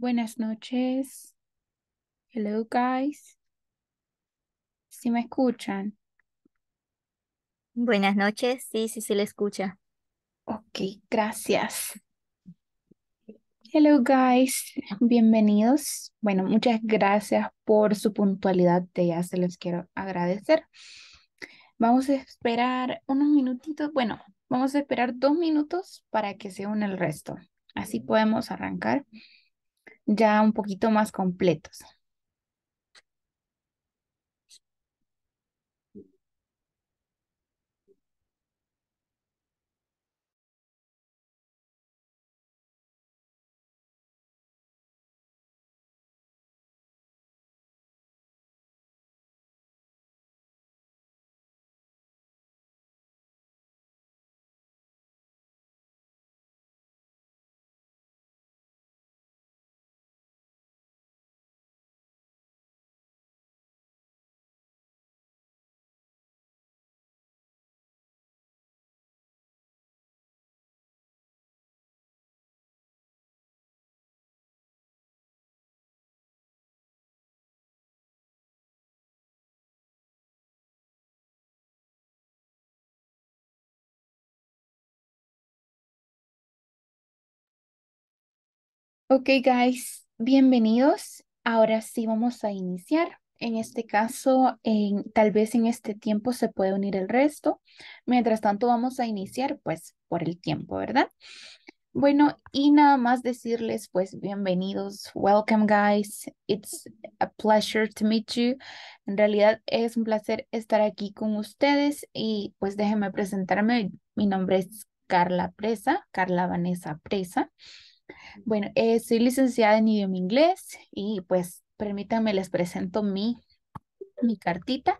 Buenas noches. Hello, guys. ¿Sí me escuchan? Buenas noches. Sí, sí sí le escucha. Ok, gracias. Hello, guys. Bienvenidos. Bueno, muchas gracias por su puntualidad. De ya se los quiero agradecer. Vamos a esperar unos minutitos. Bueno, vamos a esperar dos minutos para que se une el resto. Así podemos arrancar ya un poquito más completos. Ok, guys, bienvenidos. Ahora sí vamos a iniciar. En este caso, en, tal vez en este tiempo se puede unir el resto. Mientras tanto, vamos a iniciar pues por el tiempo, ¿verdad? Bueno, y nada más decirles pues bienvenidos, welcome guys, it's a pleasure to meet you. En realidad es un placer estar aquí con ustedes y pues déjenme presentarme. Mi nombre es Carla Presa, Carla Vanessa Presa. Bueno, eh, soy licenciada en idioma inglés y pues permítanme les presento mi, cartita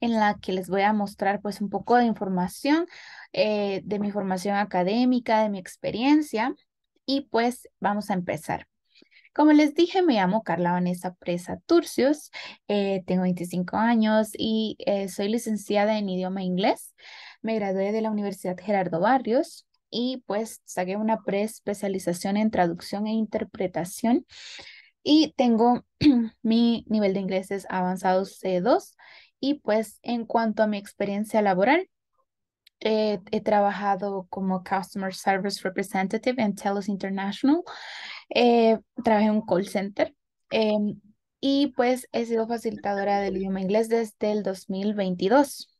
en la que les voy a mostrar pues un poco de información eh, de mi formación académica, de mi experiencia y pues vamos a empezar. Como les dije, me llamo Carla Vanessa Presa Turcios, eh, tengo 25 años y soy licenciada en idioma inglés. Me gradué de la Universidad Gerardo Barrios y pues saqué una preespecialización en traducción e interpretación y tengo mi nivel de inglés es avanzado C2 y pues en cuanto a mi experiencia laboral, eh, he trabajado como Customer Service Representative en Telus International, eh, trabajé en un call center em, y pues he sido facilitadora del idioma inglés desde el 2022.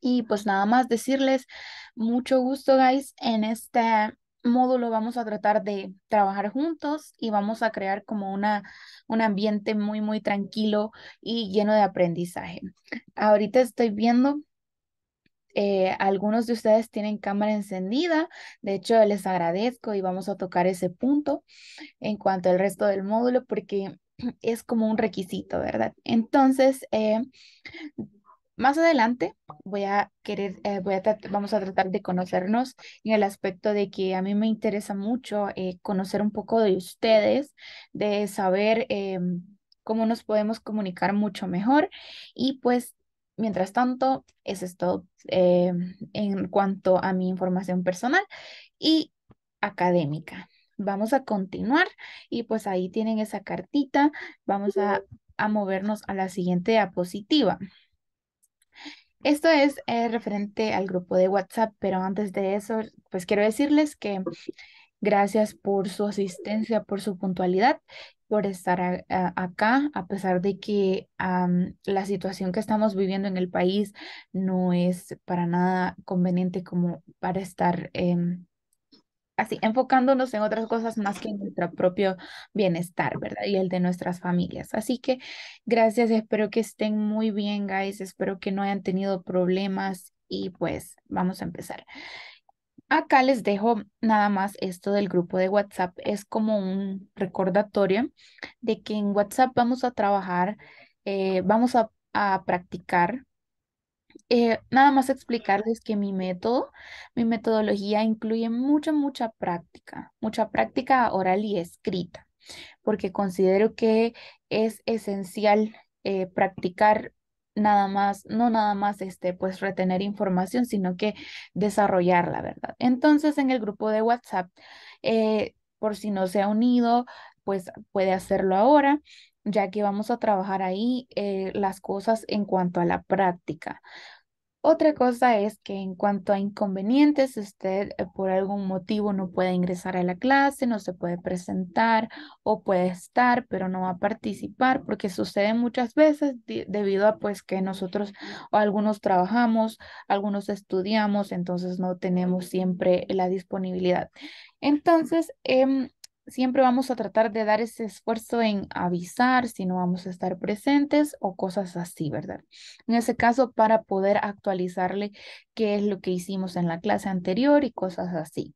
Y pues nada más decirles mucho gusto, guys. En este módulo vamos a tratar de trabajar juntos y vamos a crear como una, un ambiente muy, muy tranquilo y lleno de aprendizaje. Ahorita estoy viendo eh, algunos de ustedes tienen cámara encendida, de hecho les agradezco y vamos a tocar ese punto en cuanto al resto del módulo porque es como un requisito, ¿verdad? Entonces, eh, más adelante voy a querer, eh, vamos a tratar de conocernos en el aspecto de que a mí me interesa mucho eh, conocer un poco de ustedes, de saber em, cómo nos podemos comunicar mucho mejor y pues mientras tanto, eso es todo em, en cuanto a mi información personal y académica. Vamos a continuar y pues ahí tienen esa cartita. Vamos a, a movernos a la siguiente diapositiva. Esto es eh, referente al grupo de WhatsApp, pero antes de eso, pues quiero decirles que gracias por su asistencia, por su puntualidad, por estar acá, a pesar de que la situación que estamos viviendo en el país no es para nada conveniente como para estar... Eh, así, enfocándonos en otras cosas más que en nuestro propio bienestar, ¿verdad? Y el de nuestras familias. Así que gracias, espero que estén muy bien, guys, espero que no hayan tenido problemas y pues vamos a empezar. Acá les dejo nada más esto del grupo de WhatsApp. Es como un recordatorio de que en WhatsApp vamos a trabajar, eh, vamos a, a practicar eh, nada más explicarles que mi método, mi metodología incluye mucha, mucha práctica, mucha práctica oral y escrita, porque considero que es esencial eh, practicar nada más, no nada más este, pues retener información, sino que desarrollarla, ¿verdad? Entonces, en el grupo de WhatsApp, eh, por si no se ha unido, pues puede hacerlo ahora ya que vamos a trabajar ahí las cosas en cuanto a la práctica. Otra cosa es que en cuanto a inconvenientes, usted eh, por algún motivo no puede ingresar a la clase, no se puede presentar o puede estar, pero no va a participar porque sucede muchas veces debido a pues que nosotros o algunos trabajamos, algunos estudiamos, entonces no tenemos siempre la disponibilidad. Entonces, em, siempre vamos a tratar de dar ese esfuerzo en avisar si no vamos a estar presentes o cosas así, ¿verdad? En ese caso, para poder actualizarle qué es lo que hicimos en la clase anterior y cosas así.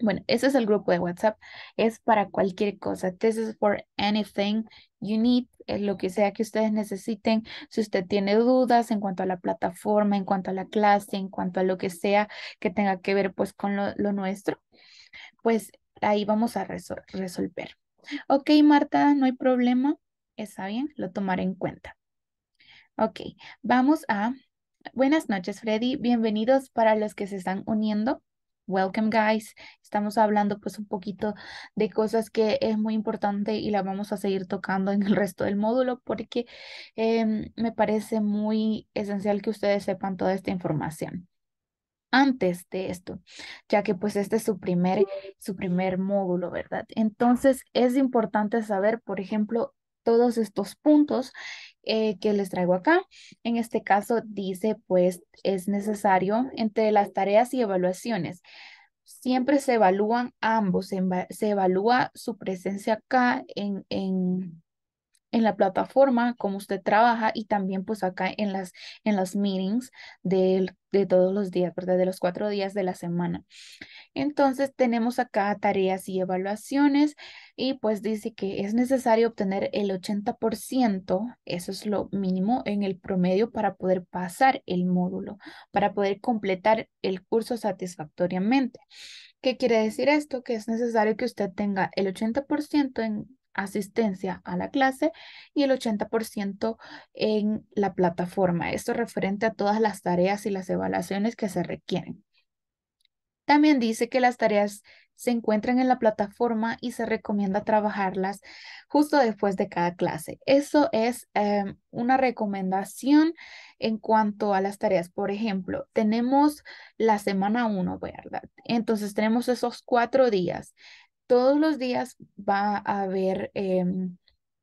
Bueno, ese es el grupo de WhatsApp. Es para cualquier cosa. This is for anything you need, eh, lo que sea que ustedes necesiten. Si usted tiene dudas en cuanto a la plataforma, en cuanto a la clase, en cuanto a lo que sea que tenga que ver pues con lo, lo nuestro, pues ahí vamos a resolver. Ok, Marta, no hay problema. Está bien, lo tomaré en cuenta. Ok, vamos a... Buenas noches, Freddy. Bienvenidos para los que se están uniendo. Welcome, guys. Estamos hablando pues un poquito de cosas que es muy importante y la vamos a seguir tocando en el resto del módulo porque em, me parece muy esencial que ustedes sepan toda esta información antes de esto, ya que pues este es su primer, su primer módulo, ¿verdad? Entonces es importante saber, por ejemplo, todos estos puntos eh, que les traigo acá. En este caso dice, pues es necesario entre las tareas y evaluaciones. Siempre se evalúan ambos, se, se evalúa su presencia acá en, en en la plataforma, cómo usted trabaja y también pues acá en las, en las meetings de, de todos los días, ¿verdad? De los cuatro días de la semana. Entonces tenemos acá tareas y evaluaciones y pues dice que es necesario obtener el 80%, eso es lo mínimo en el promedio para poder pasar el módulo, para poder completar el curso satisfactoriamente. ¿Qué quiere decir esto? Que es necesario que usted tenga el 80% en asistencia a la clase y el 80% en la plataforma. Esto referente a todas las tareas y las evaluaciones que se requieren. También dice que las tareas se encuentran en la plataforma y se recomienda trabajarlas justo después de cada clase. Eso es em, una recomendación en cuanto a las tareas. Por ejemplo, tenemos la semana 1, ¿verdad? Entonces tenemos esos cuatro días todos los días va a haber, em,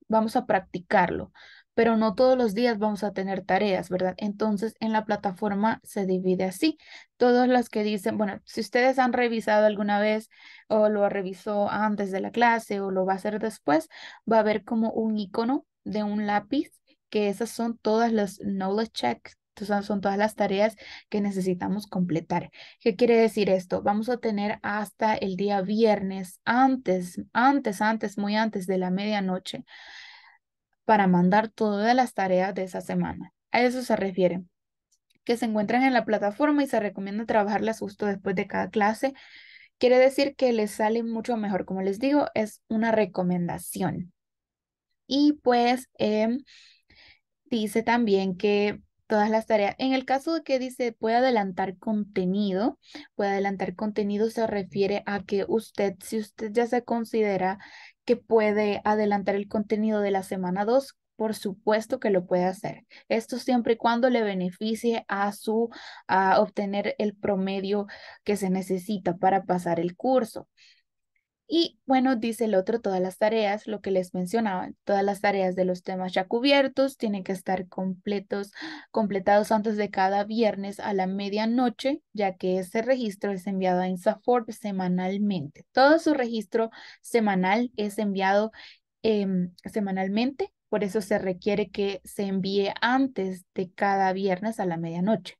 vamos a practicarlo, pero no todos los días vamos a tener tareas, ¿verdad? Entonces, en la plataforma se divide así. Todas las que dicen, bueno, si ustedes han revisado alguna vez o lo revisó antes de la clase o lo va a hacer después, va a haber como un icono de un lápiz que esas son todas las knowledge checks, son todas las tareas que necesitamos completar. ¿Qué quiere decir esto? Vamos a tener hasta el día viernes, antes, antes, antes, muy antes de la medianoche, para mandar todas las tareas de esa semana. A eso se refiere que se encuentran en la plataforma y se recomienda trabajarlas justo después de cada clase. Quiere decir que les sale mucho mejor. Como les digo, es una recomendación. Y pues em, dice también que todas las tareas. En el caso de que dice puede adelantar contenido, puede adelantar contenido se refiere a que usted, si usted ya se considera que puede adelantar el contenido de la semana 2, por supuesto que lo puede hacer. Esto siempre y cuando le beneficie a su a obtener el promedio que se necesita para pasar el curso. Y bueno, dice el otro, todas las tareas, lo que les mencionaba, todas las tareas de los temas ya cubiertos tienen que estar completos, completados antes de cada viernes a la medianoche, ya que ese registro es enviado a INSAFORP semanalmente. Todo su registro semanal es enviado em, semanalmente, por eso se requiere que se envíe antes de cada viernes a la medianoche.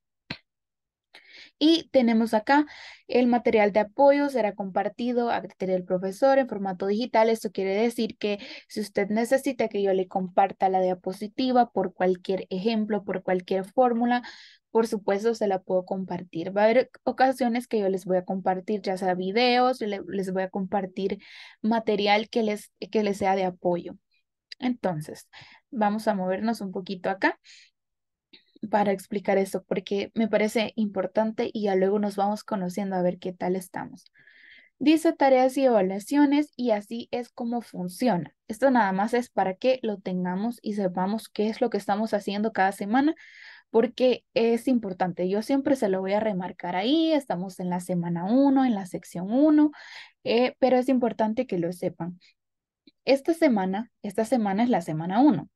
Y tenemos acá el material de apoyo será compartido a criterio del profesor en formato digital. Esto quiere decir que si usted necesita que yo le comparta la diapositiva por cualquier ejemplo, por cualquier fórmula, por supuesto se la puedo compartir. Va a haber ocasiones que yo les voy a compartir ya sea videos, les voy a compartir material que les, que les sea de apoyo. Entonces, vamos a movernos un poquito acá para explicar eso, porque me parece importante y ya luego nos vamos conociendo a ver qué tal estamos. Dice tareas y evaluaciones y así es como funciona. Esto nada más es para que lo tengamos y sepamos qué es lo que estamos haciendo cada semana, porque es importante. Yo siempre se lo voy a remarcar ahí, estamos en la semana 1, en la sección 1, eh, pero es importante que lo sepan. Esta semana, esta semana es la semana 1.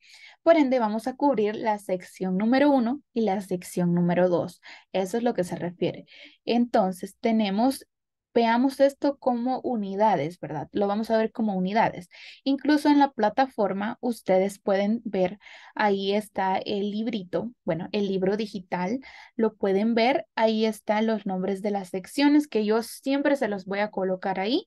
Por ende, vamos a cubrir la sección número uno y la sección número dos. Eso es lo que se refiere. Entonces, tenemos veamos esto como unidades, ¿verdad? Lo vamos a ver como unidades. Incluso en la plataforma ustedes pueden ver, ahí está el librito, bueno, el libro digital, lo pueden ver, ahí están los nombres de las secciones que yo siempre se los voy a colocar ahí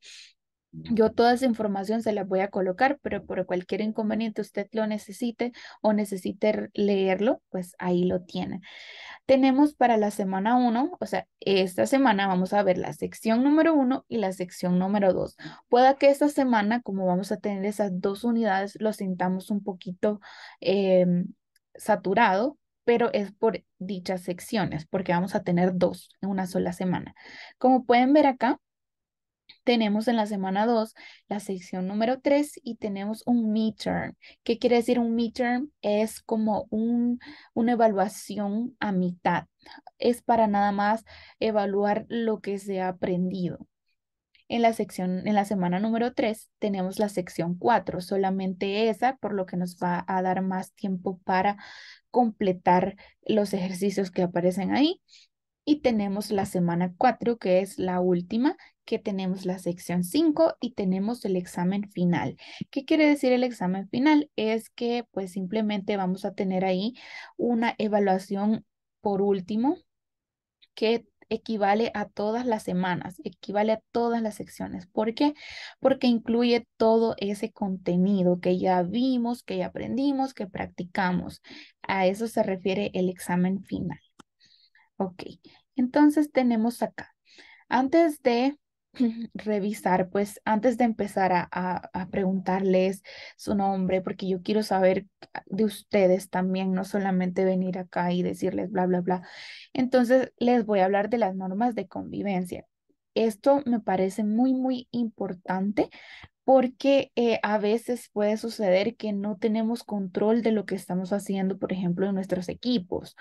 yo toda esa información se la voy a colocar, pero por cualquier inconveniente usted lo necesite o necesite leerlo, pues ahí lo tiene. Tenemos para la semana 1, o sea, esta semana vamos a ver la sección número 1 y la sección número 2. Pueda que esta semana, como vamos a tener esas dos unidades, lo sintamos un poquito em, saturado, pero es por dichas secciones, porque vamos a tener dos en una sola semana. Como pueden ver acá, tenemos en la semana 2 la sección número 3 y tenemos un midterm. ¿Qué quiere decir un midterm? Es como un, una evaluación a mitad. Es para nada más evaluar lo que se ha aprendido. En la sección, en la semana número 3 tenemos la sección 4, solamente esa, por lo que nos va a dar más tiempo para completar los ejercicios que aparecen ahí. Y tenemos la semana 4, que es la última, que tenemos la sección 5 y tenemos el examen final. ¿Qué quiere decir el examen final? Es que pues simplemente vamos a tener ahí una evaluación por último que equivale a todas las semanas, equivale a todas las secciones. ¿Por qué? Porque incluye todo ese contenido que ya vimos, que ya aprendimos, que practicamos. A eso se refiere el examen final. Ok, entonces tenemos acá. Antes de revisar, pues antes de empezar a, preguntarles su nombre, porque yo quiero saber de ustedes también, no solamente venir acá y decirles bla, bla, bla. Entonces, les voy a hablar de las normas de convivencia. Esto me parece muy, muy importante porque eh, a veces puede suceder que no tenemos control de lo que estamos haciendo, por ejemplo, en nuestros equipos.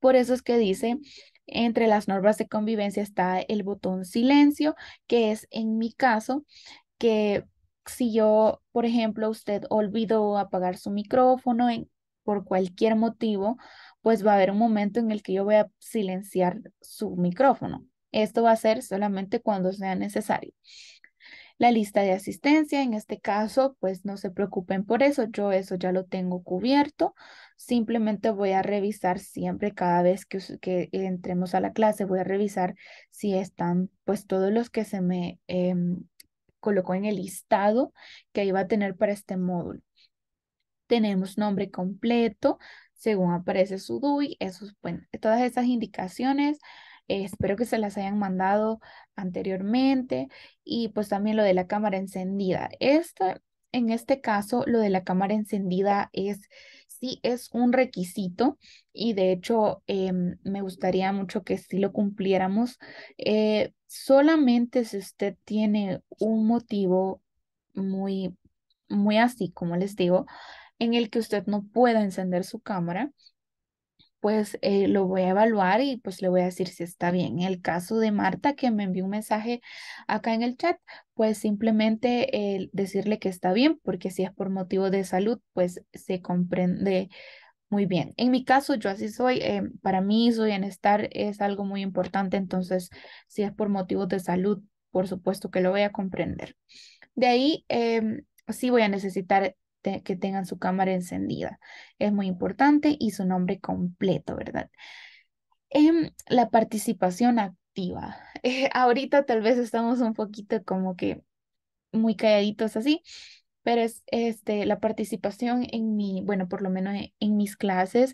Por eso es que dice entre las normas de convivencia está el botón silencio, que es en mi caso que si yo, por ejemplo, usted olvidó apagar su micrófono por cualquier motivo, pues va a haber un momento en el que yo voy a silenciar su micrófono. Esto va a ser solamente cuando sea necesario la lista de asistencia. En este caso, pues no se preocupen por eso, yo eso ya lo tengo cubierto. Simplemente voy a revisar siempre, cada vez que, entremos a la clase, voy a revisar si están pues todos los que se me em, colocó en el listado que iba a tener para este módulo. Tenemos nombre completo, según aparece su DUI, todas esas indicaciones espero que se las hayan mandado anteriormente. Y pues también lo de la cámara encendida. en este caso, lo de la cámara encendida es sí es un requisito y de hecho em, me gustaría mucho que sí lo cumpliéramos. Eh, solamente si usted tiene un motivo muy, muy así, como les digo, en el que usted no pueda encender su cámara, pues eh, lo voy a evaluar y pues le voy a decir si está bien. En el caso de Marta, que me envió un mensaje acá en el chat, pues simplemente decirle que está bien, porque si es por motivo de salud, pues se comprende muy bien. En mi caso, yo así soy. Eh, para mí, su bienestar es algo muy importante, entonces si es por motivos de salud, por supuesto que lo voy a comprender. De ahí, em, sí voy a necesitar que tengan su cámara encendida. Es muy importante y su nombre completo, ¿verdad? en em, la participación activa. Eh, ahorita tal vez estamos un poquito como que muy calladitos así, pero es este, la participación en mi, bueno, por lo menos e, en, mis clases,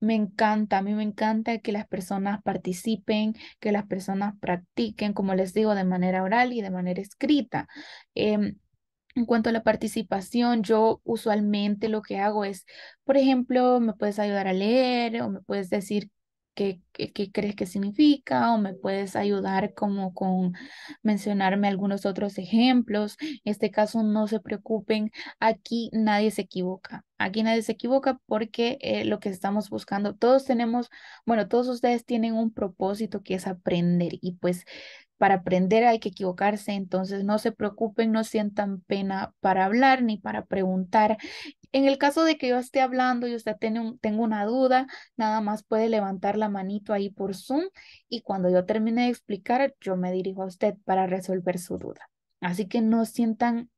me encanta, a mí me encanta que las personas participen, que las personas practiquen, como les digo, de manera oral y de manera escrita. Em, en cuanto a la participación, yo usualmente lo que hago es, por ejemplo, me puedes ayudar a leer o me puedes decir qué, crees que significa o me puedes ayudar como con mencionarme algunos otros ejemplos. En este caso, no se preocupen, aquí nadie se equivoca. Aquí nadie se equivoca porque eh, lo que estamos buscando, todos tenemos, bueno, todos ustedes tienen un propósito que es aprender y pues para aprender hay que equivocarse, entonces no se preocupen, no sientan pena para hablar ni para preguntar. En el caso de que yo esté hablando y usted tenga una duda, nada más puede levantar la manito ahí por Zoom y cuando yo termine de explicar, yo me dirijo a usted para resolver su duda. Así que no sientan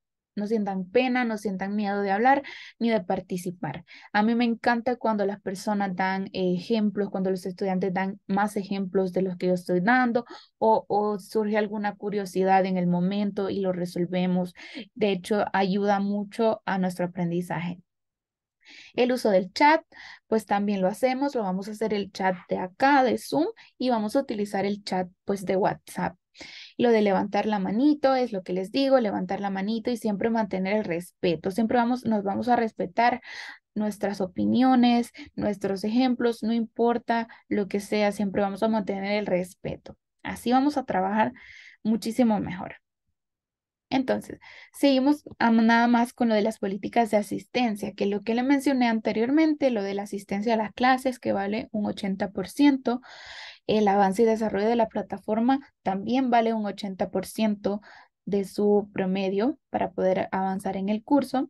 no sientan pena, no sientan miedo de hablar ni de participar. A mí me encanta cuando las personas dan ejemplos, cuando los estudiantes dan más ejemplos de los que yo estoy dando o, surge alguna curiosidad en el momento y lo resolvemos. De hecho, ayuda mucho a nuestro aprendizaje. El uso del chat, pues también lo hacemos, lo vamos a hacer el chat de acá, de Zoom, y vamos a utilizar el chat pues de WhatsApp. Lo de levantar la manito es lo que les digo, levantar la manito y siempre mantener el respeto. Siempre vamos, nos vamos a respetar nuestras opiniones, nuestros ejemplos, no importa lo que sea, siempre vamos a mantener el respeto. Así vamos a trabajar muchísimo mejor. Entonces, seguimos nada más con lo de las políticas de asistencia, que lo que le mencioné anteriormente, lo de la asistencia a las clases, que vale un 80%, el avance y desarrollo de la plataforma también vale un 80% de su promedio para poder avanzar en el curso,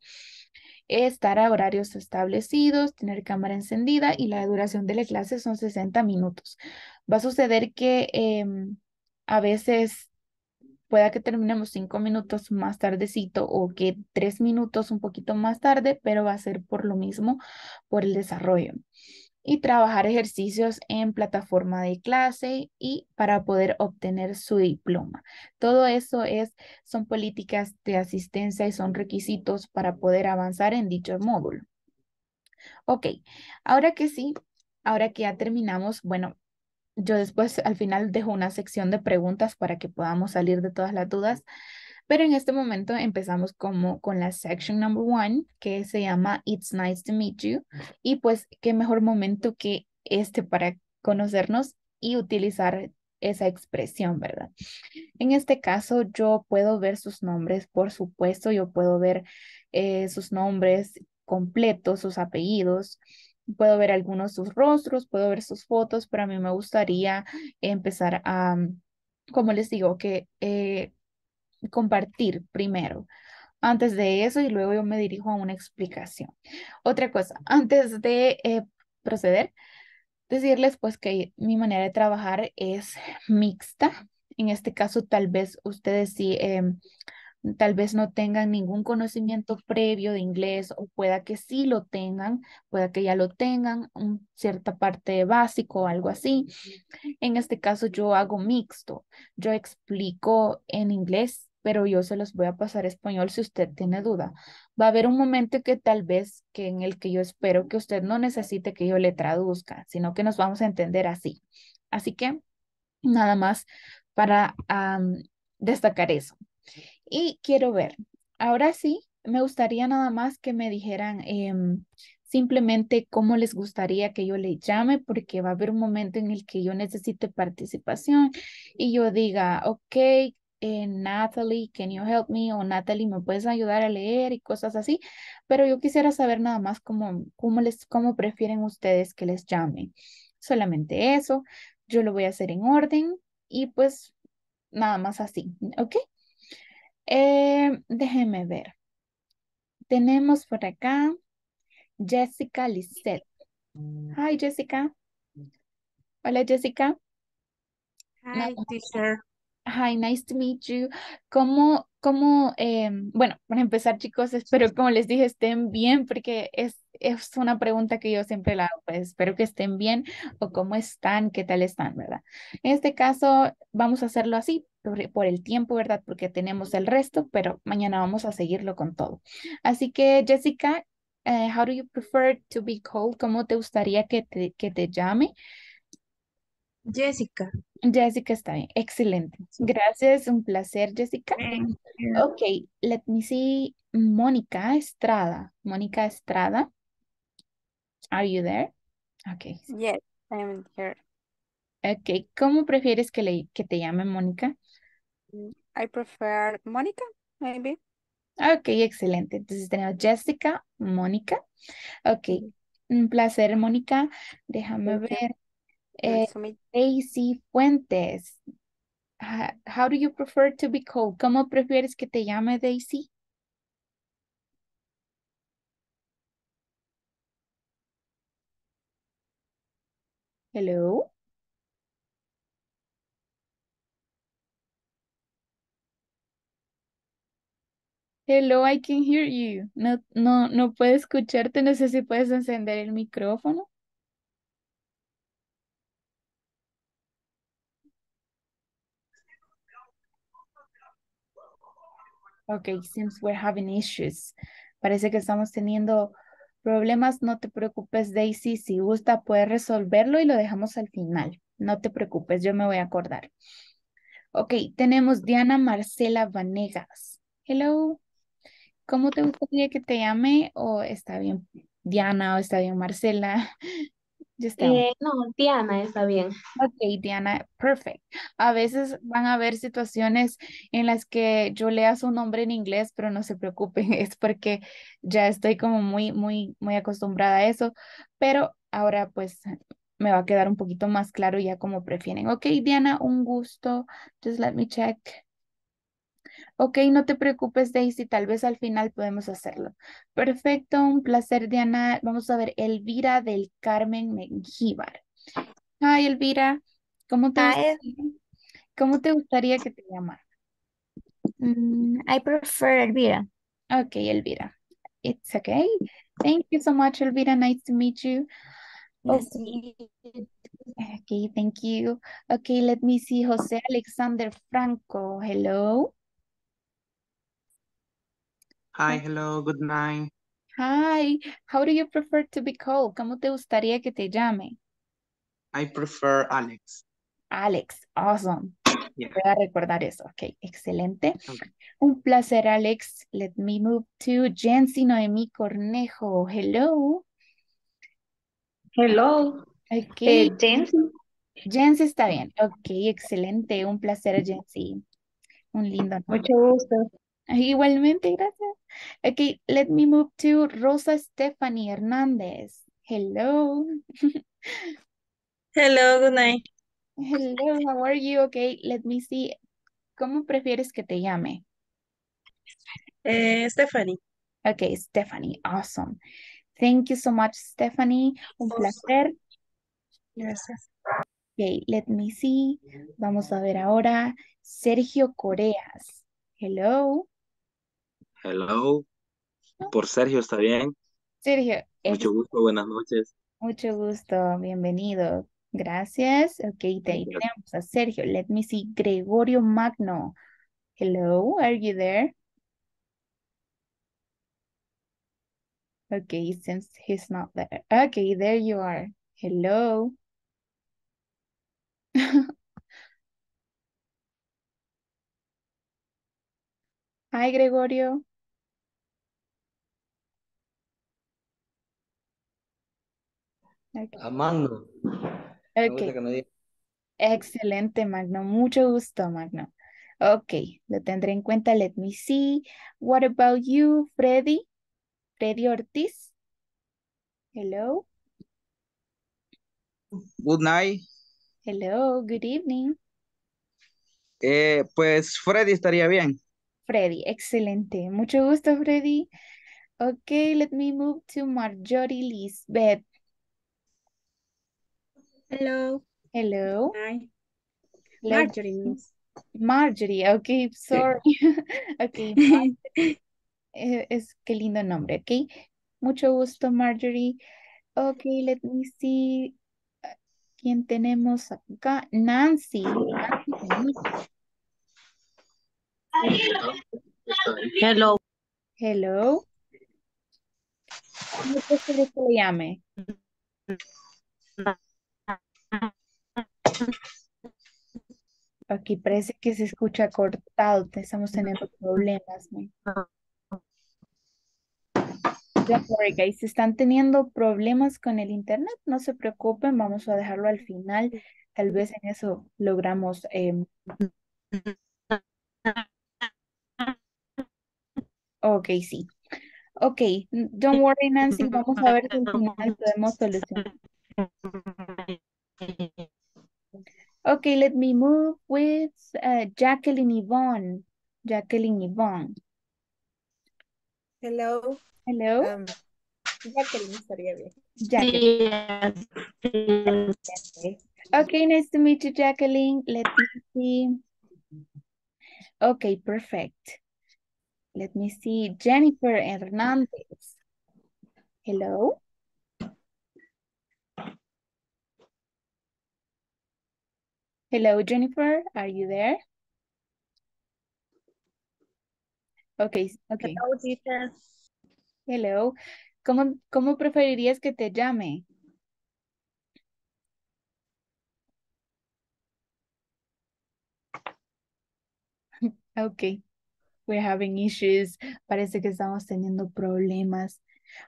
estar a horarios establecidos, tener cámara encendida y la duración de la clase son 60 minutos. Va a suceder que em, a veces pueda que terminemos cinco minutos más tardecito o que tres minutos un poquito más tarde, pero va a ser por lo mismo, por el desarrollo y trabajar ejercicios en plataforma de clase y para poder obtener su diploma. Todo eso es, son políticas de asistencia y son requisitos para poder avanzar en dicho módulo. Ok, ahora que sí, ahora que ya terminamos, bueno, yo después al final dejo una sección de preguntas para que podamos salir de todas las dudas. Pero en este momento empezamos como con la section number one, que se llama It's Nice to Meet You. Y pues, qué mejor momento que este para conocernos y utilizar esa expresión, ¿verdad? En este caso, yo puedo ver sus nombres, por supuesto, yo puedo ver eh, sus nombres completos, sus apellidos, puedo ver algunos sus rostros, puedo ver sus fotos, pero a mí me gustaría empezar a, como les digo, que... Eh, compartir primero antes de eso y luego yo me dirijo a una explicación. Otra cosa, antes de eh, proceder, decirles pues que mi manera de trabajar es mixta. En este caso, tal vez ustedes sí, em, tal vez no tengan ningún conocimiento previo de inglés o pueda que sí lo tengan, pueda que ya lo tengan, cierta parte básico o algo así. En este caso, yo hago mixto. Yo explico en inglés pero yo se los voy a pasar español si usted tiene duda. Va a haber un momento que tal vez que en el que yo espero que usted no necesite que yo le traduzca, sino que nos vamos a entender así. Así que nada más para destacar eso. Y quiero ver, ahora sí, me gustaría nada más que me dijeran em, simplemente cómo les gustaría que yo le llame, porque va a haber un momento en el que yo necesite participación y yo diga, ok, eh, Natalie, can you help me? O Natalie, ¿me puedes ayudar a leer? Y cosas así. Pero yo quisiera saber nada más cómo, cómo, les, cómo prefieren ustedes que les llame. Solamente eso. Yo lo voy a hacer en orden y pues nada más así, ¿ok? Eh, déjenme ver. Tenemos por acá Jessica Lissette. Hi, Jessica. Hola, Jessica. Hi, teacher hi, nice to meet you. ¿Cómo, cómo, em, bueno, para empezar chicos, espero como les dije estén bien porque es, es una pregunta que yo siempre la hago, pues espero que estén bien o cómo están, qué tal están, ¿verdad? En este caso vamos a hacerlo así por, el tiempo, ¿verdad? Porque tenemos el resto, pero mañana vamos a seguirlo con todo. Así que Jessica, eh, how do you prefer to be called? ¿Cómo te gustaría que te, que te llame? Jessica. Jessica está bien. Excelente. Gracias, un placer, Jessica. Ok, let me see. Mónica Estrada. Mónica Estrada. Are you there? Okay. Yes, am here. Okay, ¿cómo prefieres que, le, que te llame Mónica? Mm, I prefer Mónica, maybe. Ok, excelente. Entonces tenemos Jessica, Mónica. Ok, un placer, Mónica. Déjame ver Daisy eh, Fuentes. Ah, do you prefer to be called? ¿Cómo prefieres que te llame Daisy? Hello. Hello, I can hear you. No, no, no puedo escucharte. No sé si puedes encender el micrófono. Ok, seems we're having issues. Parece que estamos teniendo problemas. No te preocupes, Daisy. Si gusta, puedes resolverlo y lo dejamos al final. No te preocupes, yo me voy a acordar. Ok, tenemos Diana Marcela Vanegas. Hello. ¿Cómo te gustaría que te llame? ¿O está bien Diana o está bien Marcela? Eh, no, Diana está bien. Ok, Diana, perfect. A veces van a haber situaciones en las que yo lea su nombre en inglés, pero no se preocupen, es porque ya estoy como muy, muy, muy acostumbrada a eso. Pero ahora pues me va a quedar un poquito más claro ya como prefieren. Ok, Diana, un gusto. Just let me check. Ok, no te preocupes, Daisy, tal vez al final podemos hacerlo. Perfecto, un placer, Diana. Vamos a ver Elvira del Carmen Mengíbar. Hi, Elvira. ¿Cómo te, ¿cómo te gustaría que te llamara? Mm, I prefer Elvira. Ok, Elvira. It's okay. Thank you so much, Elvira. Nice to meet you. Okay. okay, thank you. Okay, let me see José Alexander Franco. Hello. Hi, hello, good night. Hi, how do you prefer to be called? ¿Cómo te gustaría que te llame? I prefer Alex. Alex, awesome. Voy a recordar eso. Ok, excelente. Un placer, Alex. Let me move to Jensi Noemí Cornejo. Hello. Hello. Okay. Jensi. Eh, está bien. Ok, excelente. Un placer, Jensi. Un lindo Mucho gusto. Igualmente, gracias. Ok, let me move to Rosa Stephanie Hernández. Hello. Hello, good night. Hello, how are you? Okay, let me see. ¿Cómo prefieres que te llame? Eh, Stephanie. Okay, Stephanie, awesome. Thank you so much, Stephanie. Un placer. Gracias. Okay, let me see. Vamos a ver ahora. Sergio Coreas. Hello. Hello. Por Sergio, ¿está bien? Sergio. Mucho gusto, buenas noches. Mucho gusto, bienvenido. Gracias. Ok, te ahí tenemos a Sergio. Let me see. Gregorio Magno. Hello, are you there? Okay, since he's not there. Okay, there you are. Hello. Hi, Gregorio. Okay. A Excelente, Magno. Mucho gusto, Magno. Ok, lo tendré en cuenta. Let me see. What about you, Freddy? Freddy Ortiz. Hello. Good night. Hello, good evening. Eh, pues Freddy estaría bien. Freddy, excelente. Mucho gusto, Freddy. Ok, let me move to Marjorie Lisbeth. Hello. Hello. Hi. Marjorie Marjorie, ok, sorry. ok, eh, es qué lindo nombre, ok. Mucho gusto, Marjorie. Ok, let me see. ¿Quién tenemos acá? Nancy. Hello. Hello. ¿Cómo que llame? Aquí parece que se escucha cortado. Estamos teniendo problemas. ¿no? Don't worry, guys. Están teniendo problemas con el internet. No se preocupen. Vamos a dejarlo al final. Tal vez en eso logramos... Em, ok, sí. Ok, don't worry, Nancy. Vamos a ver si al final podemos solucionar. Okay, let me move with uh, Jacqueline Yvonne. Jacqueline Yvonne. Hello. Hello. Um, Jacqueline, sorry. Jacqueline. Yes. Okay, nice to meet you, Jacqueline. Let me see. Okay, perfect. Let me see. Jennifer Hernandez. Hello. Hello, Jennifer. Are you there? Okay. okay. Hello, Hello. ¿Cómo, ¿Cómo preferirías que te llame? Okay, We're having issues. Parece que estamos teniendo problemas.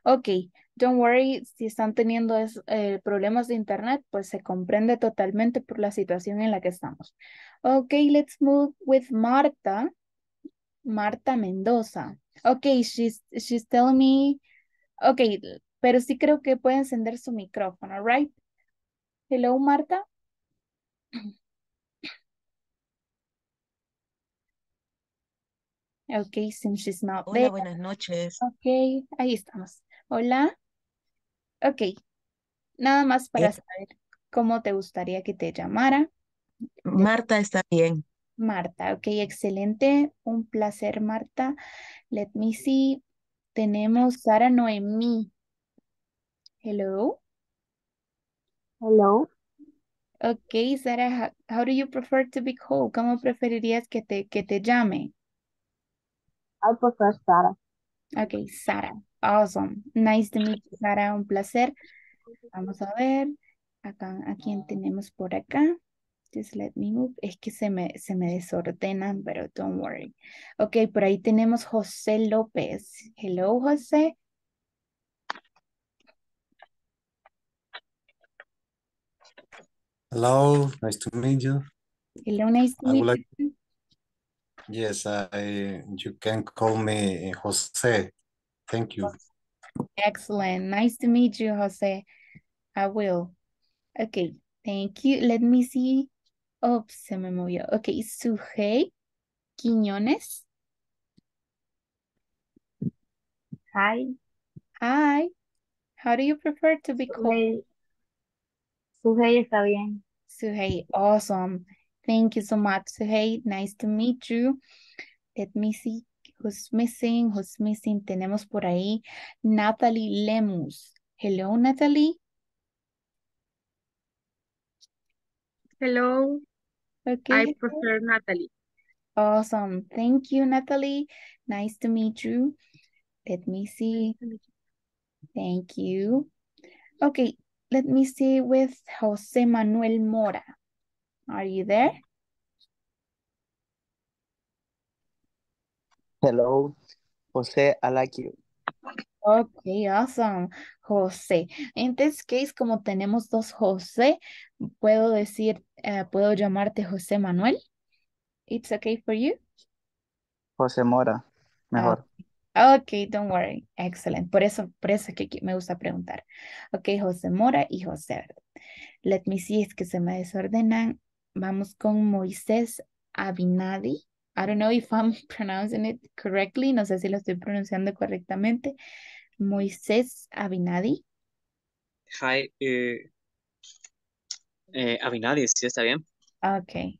Ok, don't worry, si están teniendo eh, problemas de internet, pues se comprende totalmente por la situación en la que estamos. Ok, let's move with Marta. Marta Mendoza. Ok, she's, she's telling me. Ok, pero sí creo que puede encender su micrófono, right? Hello, Marta. Okay, since she's not Hola, buenas noches. Okay, ahí estamos. Hola. Ok, nada más para saber cómo te gustaría que te llamara. Marta está bien. Marta, ok, excelente. Un placer, Marta. Let me see. Tenemos Sara Noemí. Hello. Hello. Ok, Sara, how, do you prefer to be called? ¿Cómo preferirías que te, que te llame? I prefer pues, Sara. Okay, Sara. Awesome. Nice to meet you, Sara. Un placer. Vamos a ver. Acá, ¿a quién tenemos por acá? Just let me move. Es que se me, se me desordenan, pero don't worry. Ok, por ahí tenemos José López. Hello, José. Hello, nice to meet you. Hello, nice to meet you. Yes, I, you can call me Jose. Thank you. Excellent. Nice to meet you, Jose. I will. Okay, thank you. Let me see. Oh, se me movió. Okay, Sujei Quiñones. Hi. Hi. How do you prefer to be called? Sujei está bien. Suhey, awesome. Thank you so much, Hey, Nice to meet you. Let me see who's missing, who's missing. Tenemos por ahí Natalie Lemus. Hello, Natalie. Hello. Okay. I prefer Natalie. Awesome. Thank you, Natalie. Nice to meet you. Let me see. Thank you. Okay, let me see with Jose Manuel Mora. Are you there? Hello, José. I like you. Ok, awesome, José. In this case, como tenemos dos José, puedo decir, eh, puedo llamarte José Manuel. It's okay for you? José Mora, mejor. Okay, ah, ok, don't worry. Excellent. Por eso, por eso que me gusta preguntar. Ok, José Mora y José. Let me see, es que se me desordenan. Vamos con Moisés Abinadi. I don't know if I'm pronouncing it correctly. No sé si lo estoy pronunciando correctamente. Moisés Abinadi. Hi. Eh, eh, Abinadi, sí, está bien. Ok.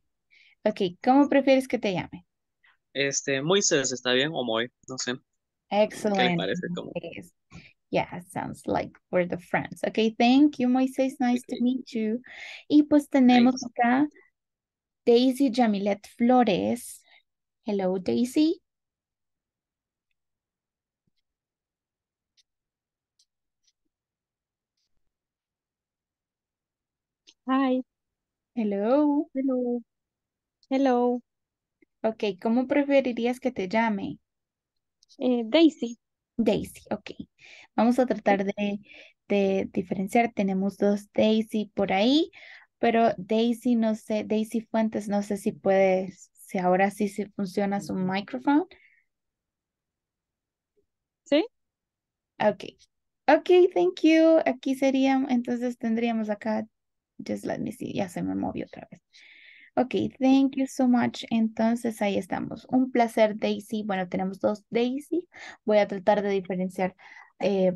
Ok, ¿cómo prefieres que te llame? Este, Moisés, ¿está bien? O Moy, no sé. Excellent. ¿Qué le parece? Yeah, sounds like we're the friends. Okay, thank you, Moisés. Nice to meet you. Y pues tenemos acá Daisy Jamilet Flores. Hello, Daisy. Hi. Hello. Hello. Hello. Ok, ¿cómo preferirías que te llame? Eh, Daisy. Daisy, ok. Vamos a tratar de diferenciar. Tenemos dos Daisy por ahí. Pero Daisy, no sé, Daisy Fuentes, no sé si puede si ahora sí se funciona su micrófono. Sí. Ok. Ok, thank you. Aquí sería, entonces tendríamos acá, just let me see, ya se me movió otra vez. Ok, thank you so much. Entonces ahí estamos. Un placer, Daisy. Bueno, tenemos dos Daisy. Voy a tratar de diferenciar eh,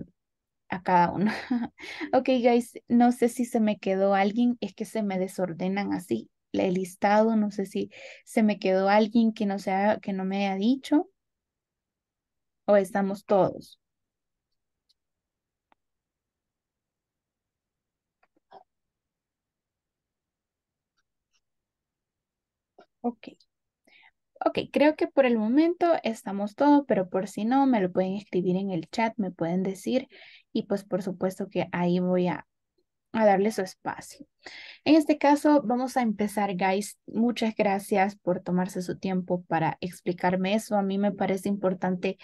a cada uno. ok, guys, no sé si se me quedó alguien, es que se me desordenan así el listado, no sé si se me quedó alguien que no, sea, que no me haya dicho o estamos todos. Okay. Ok, creo que por el momento estamos todos, pero por si no, me lo pueden escribir en el chat, me pueden decir y pues por supuesto que ahí voy a, darle su espacio. En este caso, vamos a empezar, guys. Muchas gracias por tomarse su tiempo para explicarme eso. A mí me parece importante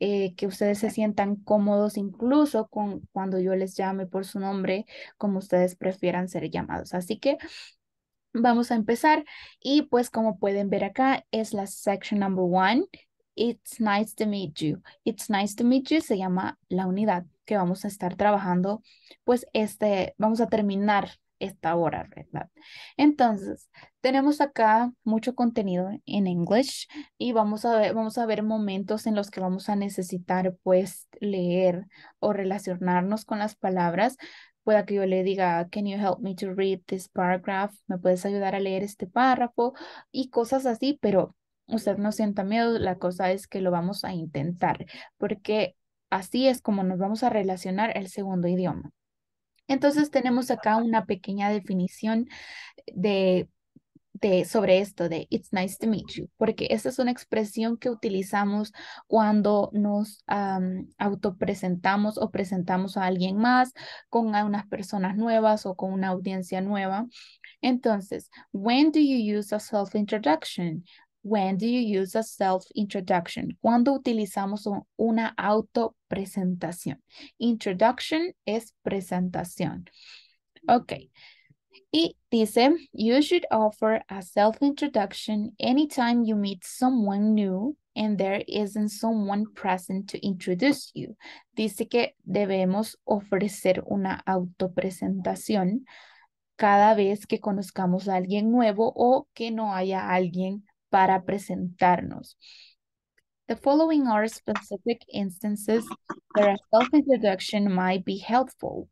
eh, que ustedes se sientan cómodos incluso con cuando yo les llame por su nombre, como ustedes prefieran ser llamados. Así que Vamos a empezar y pues como pueden ver acá es la section number one. It's nice to meet you. It's nice to meet you se llama la unidad que vamos a estar trabajando. Pues este, vamos a terminar esta hora, ¿verdad? Entonces, tenemos acá mucho contenido en English y vamos a ver, vamos a ver momentos en los que vamos a necesitar pues leer o relacionarnos con las palabras pueda que yo le diga, can you help me to read this paragraph? ¿Me puedes ayudar a leer este párrafo? Y cosas así, pero usted no sienta miedo, la cosa es que lo vamos a intentar, porque así es como nos vamos a relacionar el segundo idioma. Entonces tenemos acá una pequeña definición de sobre esto de It's nice to meet you, porque esa es una expresión que utilizamos cuando nos autopresentamos o presentamos a alguien más con a unas personas nuevas o con una audiencia nueva. Entonces, when do you use a self-introduction? When do you use a self-introduction? Cuando utilizamos una autopresentación. Introduction es presentación. Ok, Y dice, you should offer a self-introduction anytime you meet someone new and there isn't someone present to introduce you. Dice que debemos ofrecer una autopresentación cada vez que conozcamos a alguien nuevo o que no haya alguien para presentarnos. The following are specific instances where a self-introduction might be helpful.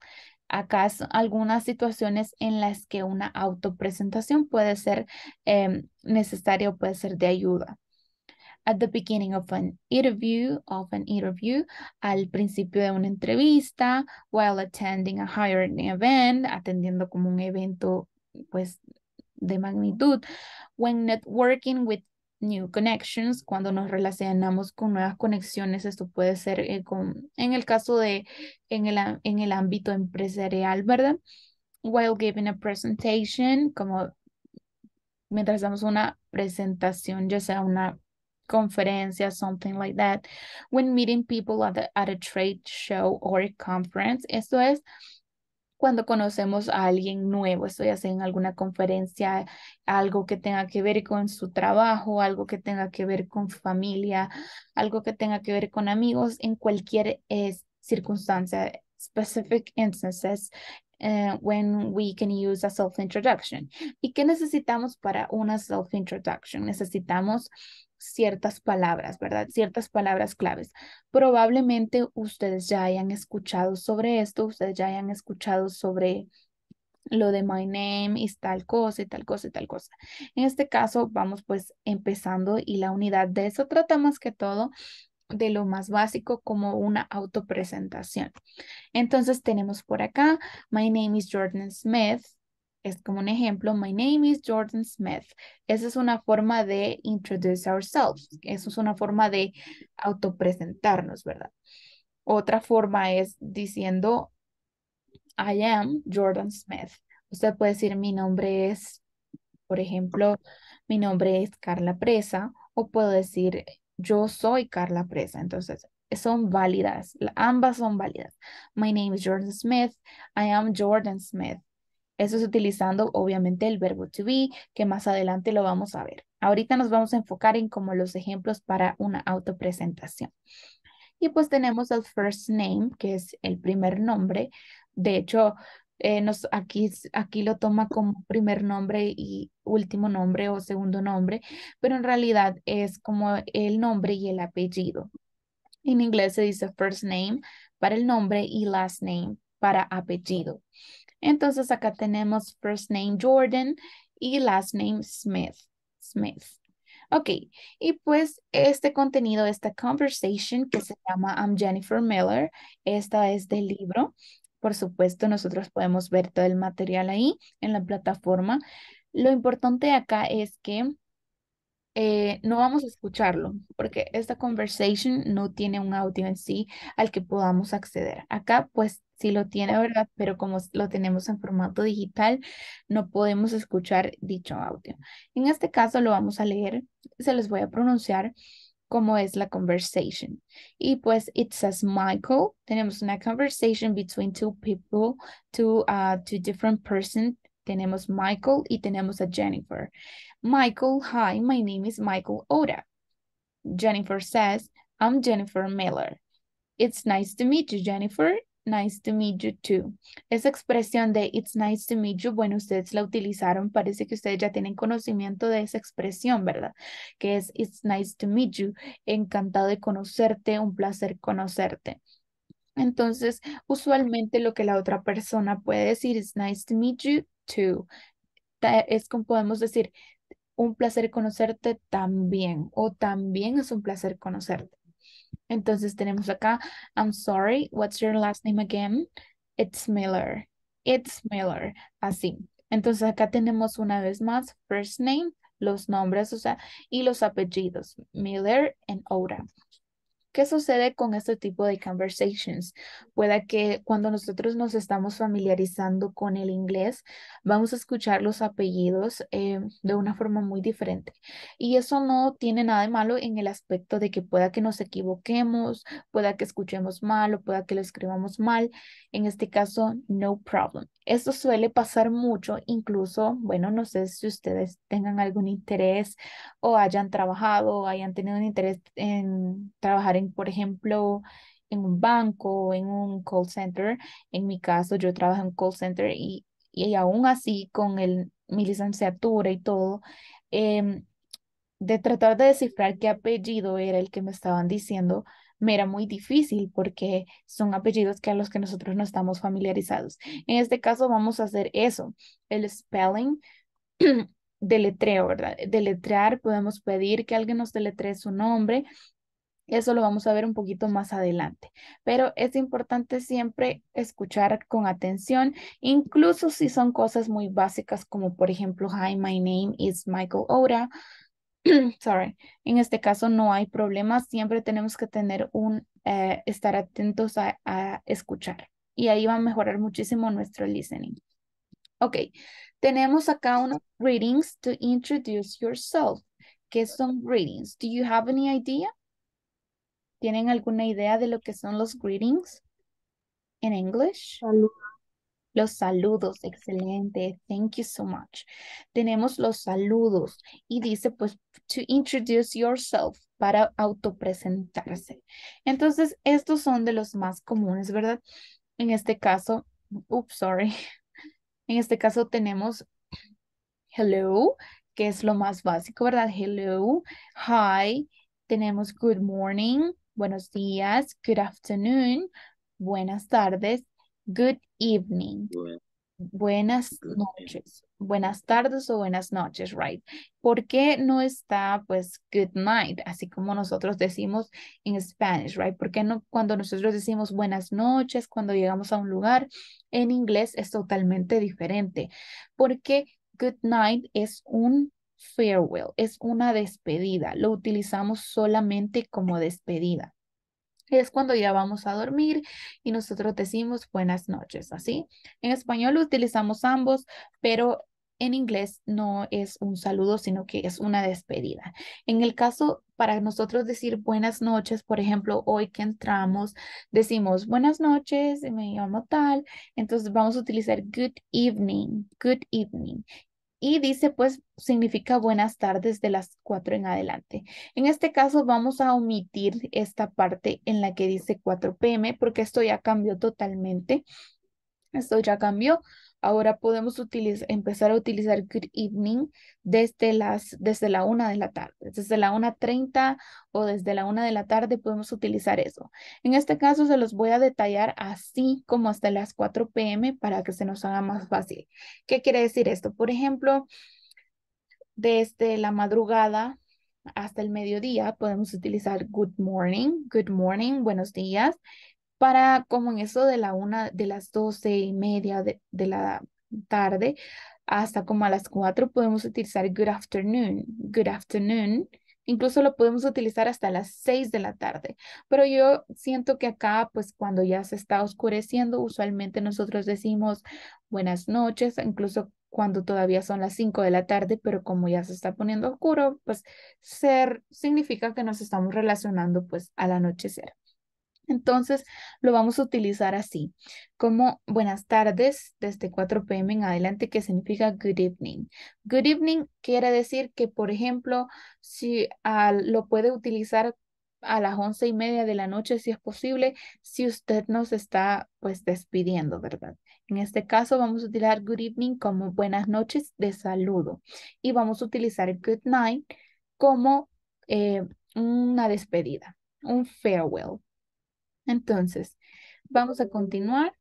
Acaso algunas situaciones en las que una autopresentación puede ser em, necesaria o puede ser de ayuda. At the beginning of an interview, of an interview, al principio de una entrevista, while attending a hiring event, atendiendo como un evento pues de magnitud, when networking with new connections, cuando nos relacionamos con nuevas conexiones, esto puede ser eh, con, en el caso de, en el, en el ámbito empresarial, ¿verdad? While giving a presentation, como mientras damos una presentación, ya sea una conferencia, something like that, when meeting people at, at a trade show or a conference, esto es cuando conocemos a alguien nuevo, estoy haciendo en alguna conferencia, algo que tenga que ver con su trabajo, algo que tenga que ver con familia, algo que tenga que ver con amigos, en cualquier eh, circunstancia, specific instances, eh, when we can use a self-introduction. ¿Y qué necesitamos para una self-introduction? Necesitamos ciertas palabras, ¿verdad? Ciertas palabras claves. Probablemente ustedes ya hayan escuchado sobre esto, ustedes ya hayan escuchado sobre lo de my name y tal cosa y tal cosa y tal cosa. En este caso vamos pues empezando y la unidad de eso trata más que todo de lo más básico como una autopresentación. Entonces tenemos por acá, my name is Jordan Smith, es como un ejemplo, my name is Jordan Smith. Esa es una forma de introduce ourselves. Eso es una forma de autopresentarnos, ¿verdad? Otra forma es diciendo, I am Jordan Smith. Usted puede decir, mi nombre es, por ejemplo, mi nombre es Carla Presa, o puedo decir, yo soy Carla Presa. Entonces, son válidas, ambas son válidas. My name is Jordan Smith, I am Jordan Smith. Eso es utilizando obviamente el verbo to be, que más adelante lo vamos a ver. Ahorita nos vamos a enfocar en como los ejemplos para una autopresentación. Y pues tenemos el first name, que es el primer nombre. De hecho, eh, nos, aquí, aquí lo toma como primer nombre y último nombre o segundo nombre, pero en realidad es como el nombre y el apellido. En inglés se dice first name para el nombre y last name para apellido. Entonces acá tenemos first name Jordan y last name Smith. Smith. Ok, y pues este contenido, esta conversation que se llama I'm um, Jennifer Miller, esta es del libro. Por supuesto, nosotros podemos ver todo el material ahí en la plataforma. Lo importante acá es que eh, no vamos a escucharlo porque esta conversation no tiene un audio en sí al que podamos acceder. Acá pues sí lo tiene, ¿verdad? Pero como lo tenemos en formato digital, no podemos escuchar dicho audio. En este caso lo vamos a leer, se los voy a pronunciar como es la conversation. Y pues it says Michael, tenemos una conversation between two people, two, uh, two different persons. Tenemos Michael y tenemos a Jennifer. Michael, hi, my name is Michael Oda. Jennifer says, I'm Jennifer Miller. It's nice to meet you, Jennifer nice to meet you too. Esa expresión de it's nice to meet you, bueno, ustedes la utilizaron, parece que ustedes ya tienen conocimiento de esa expresión, ¿verdad? Que es it's nice to meet you, encantado de conocerte, un placer conocerte. Entonces, usualmente lo que la otra persona puede decir es nice to meet you too. Es como podemos decir un placer conocerte también o también es un placer conocerte. Entonces tenemos acá, I'm sorry, what's your last name again? It's Miller. It's Miller. Así. Entonces acá tenemos una vez más first name, los nombres, o sea, y los apellidos, Miller and Oda. ¿Qué sucede con este tipo de conversations? Puede que cuando nosotros nos estamos familiarizando con el inglés, vamos a escuchar los apellidos eh, de una forma muy diferente. Y eso no tiene nada de malo en el aspecto de que pueda que nos equivoquemos, pueda que escuchemos mal o pueda que lo escribamos mal. En este caso, no problem. Esto suele pasar mucho, incluso, bueno, no sé si ustedes tengan algún interés o hayan trabajado o hayan tenido un interés en trabajar en por ejemplo, en un banco, en un call center. En mi caso, yo trabajo en un call center y, y aún así, con el, mi licenciatura y todo, em, de tratar de descifrar qué apellido era el que me estaban diciendo, me era muy difícil porque son apellidos que a los que nosotros no estamos familiarizados. En este caso vamos a hacer eso, el spelling deletreo, ¿verdad? Deletrear, podemos pedir que alguien nos deletree su nombre eso lo vamos a ver un poquito más adelante, pero es importante siempre escuchar con atención, incluso si son cosas muy básicas como por ejemplo, hi, my name is Michael Ora. Sorry, en este caso no hay problema, siempre tenemos que tener un, eh, estar atentos a, escuchar y ahí va a mejorar muchísimo nuestro listening. Ok, tenemos acá unos readings to introduce yourself. ¿Qué son readings? Do you have any idea? ¿Tienen alguna idea de lo que son los greetings en inglés? English? Los saludos, excelente. Thank you so much. Tenemos los saludos y dice pues to introduce yourself para autopresentarse. Entonces, estos son de los más comunes, ¿verdad? En este caso, oops, sorry. En este caso tenemos hello, que es lo más básico, ¿verdad? Hello, hi, tenemos good morning, Buenos días, good afternoon, buenas tardes, good evening. Buenas noches, buenas tardes o buenas noches, right? ¿Por qué no está pues good night, así como nosotros decimos en Spanish, right? ¿Por qué no cuando nosotros decimos buenas noches, cuando llegamos a un lugar, en inglés es totalmente diferente? Porque good night es un farewell, es una despedida, lo utilizamos solamente como despedida. Es cuando ya vamos a dormir y nosotros decimos buenas noches, así. En español utilizamos ambos, pero en inglés no es un saludo, sino que es una despedida. En el caso para nosotros decir buenas noches, por ejemplo, hoy que entramos, decimos buenas noches, me llamo tal, entonces vamos a utilizar good evening, good evening y dice pues significa buenas tardes de las 4 en adelante. En este caso vamos a omitir esta parte en la que dice 4 pm porque esto ya cambió totalmente. Esto ya cambió Ahora podemos empezar a utilizar good evening desde las desde la una de la tarde. Desde la 1.30 o desde la una de la tarde podemos utilizar eso. En este caso se los voy a detallar así como hasta las 4 p.m. para que se nos haga más fácil. ¿Qué quiere decir esto? Por ejemplo, desde la madrugada hasta el mediodía podemos utilizar good morning, good morning, buenos días para como en eso de la una, de las doce y media de, la tarde hasta como a las cuatro podemos utilizar good afternoon, good afternoon. Incluso lo podemos utilizar hasta las seis de la tarde. Pero yo siento que acá, pues cuando ya se está oscureciendo, usualmente nosotros decimos buenas noches, incluso cuando todavía son las cinco de la tarde, pero como ya se está poniendo oscuro, pues ser significa que nos estamos relacionando pues al anochecer. Entonces lo vamos a utilizar así, como buenas tardes desde 4 pm en adelante, que significa good evening. Good evening quiere decir que, por ejemplo, si lo puede utilizar a las once y media de la noche, si es posible, si usted nos está pues despidiendo, ¿verdad? En este caso vamos a utilizar good evening como buenas noches de saludo y vamos a utilizar good night como eh, una despedida, un farewell. Entonces, vamos a continuar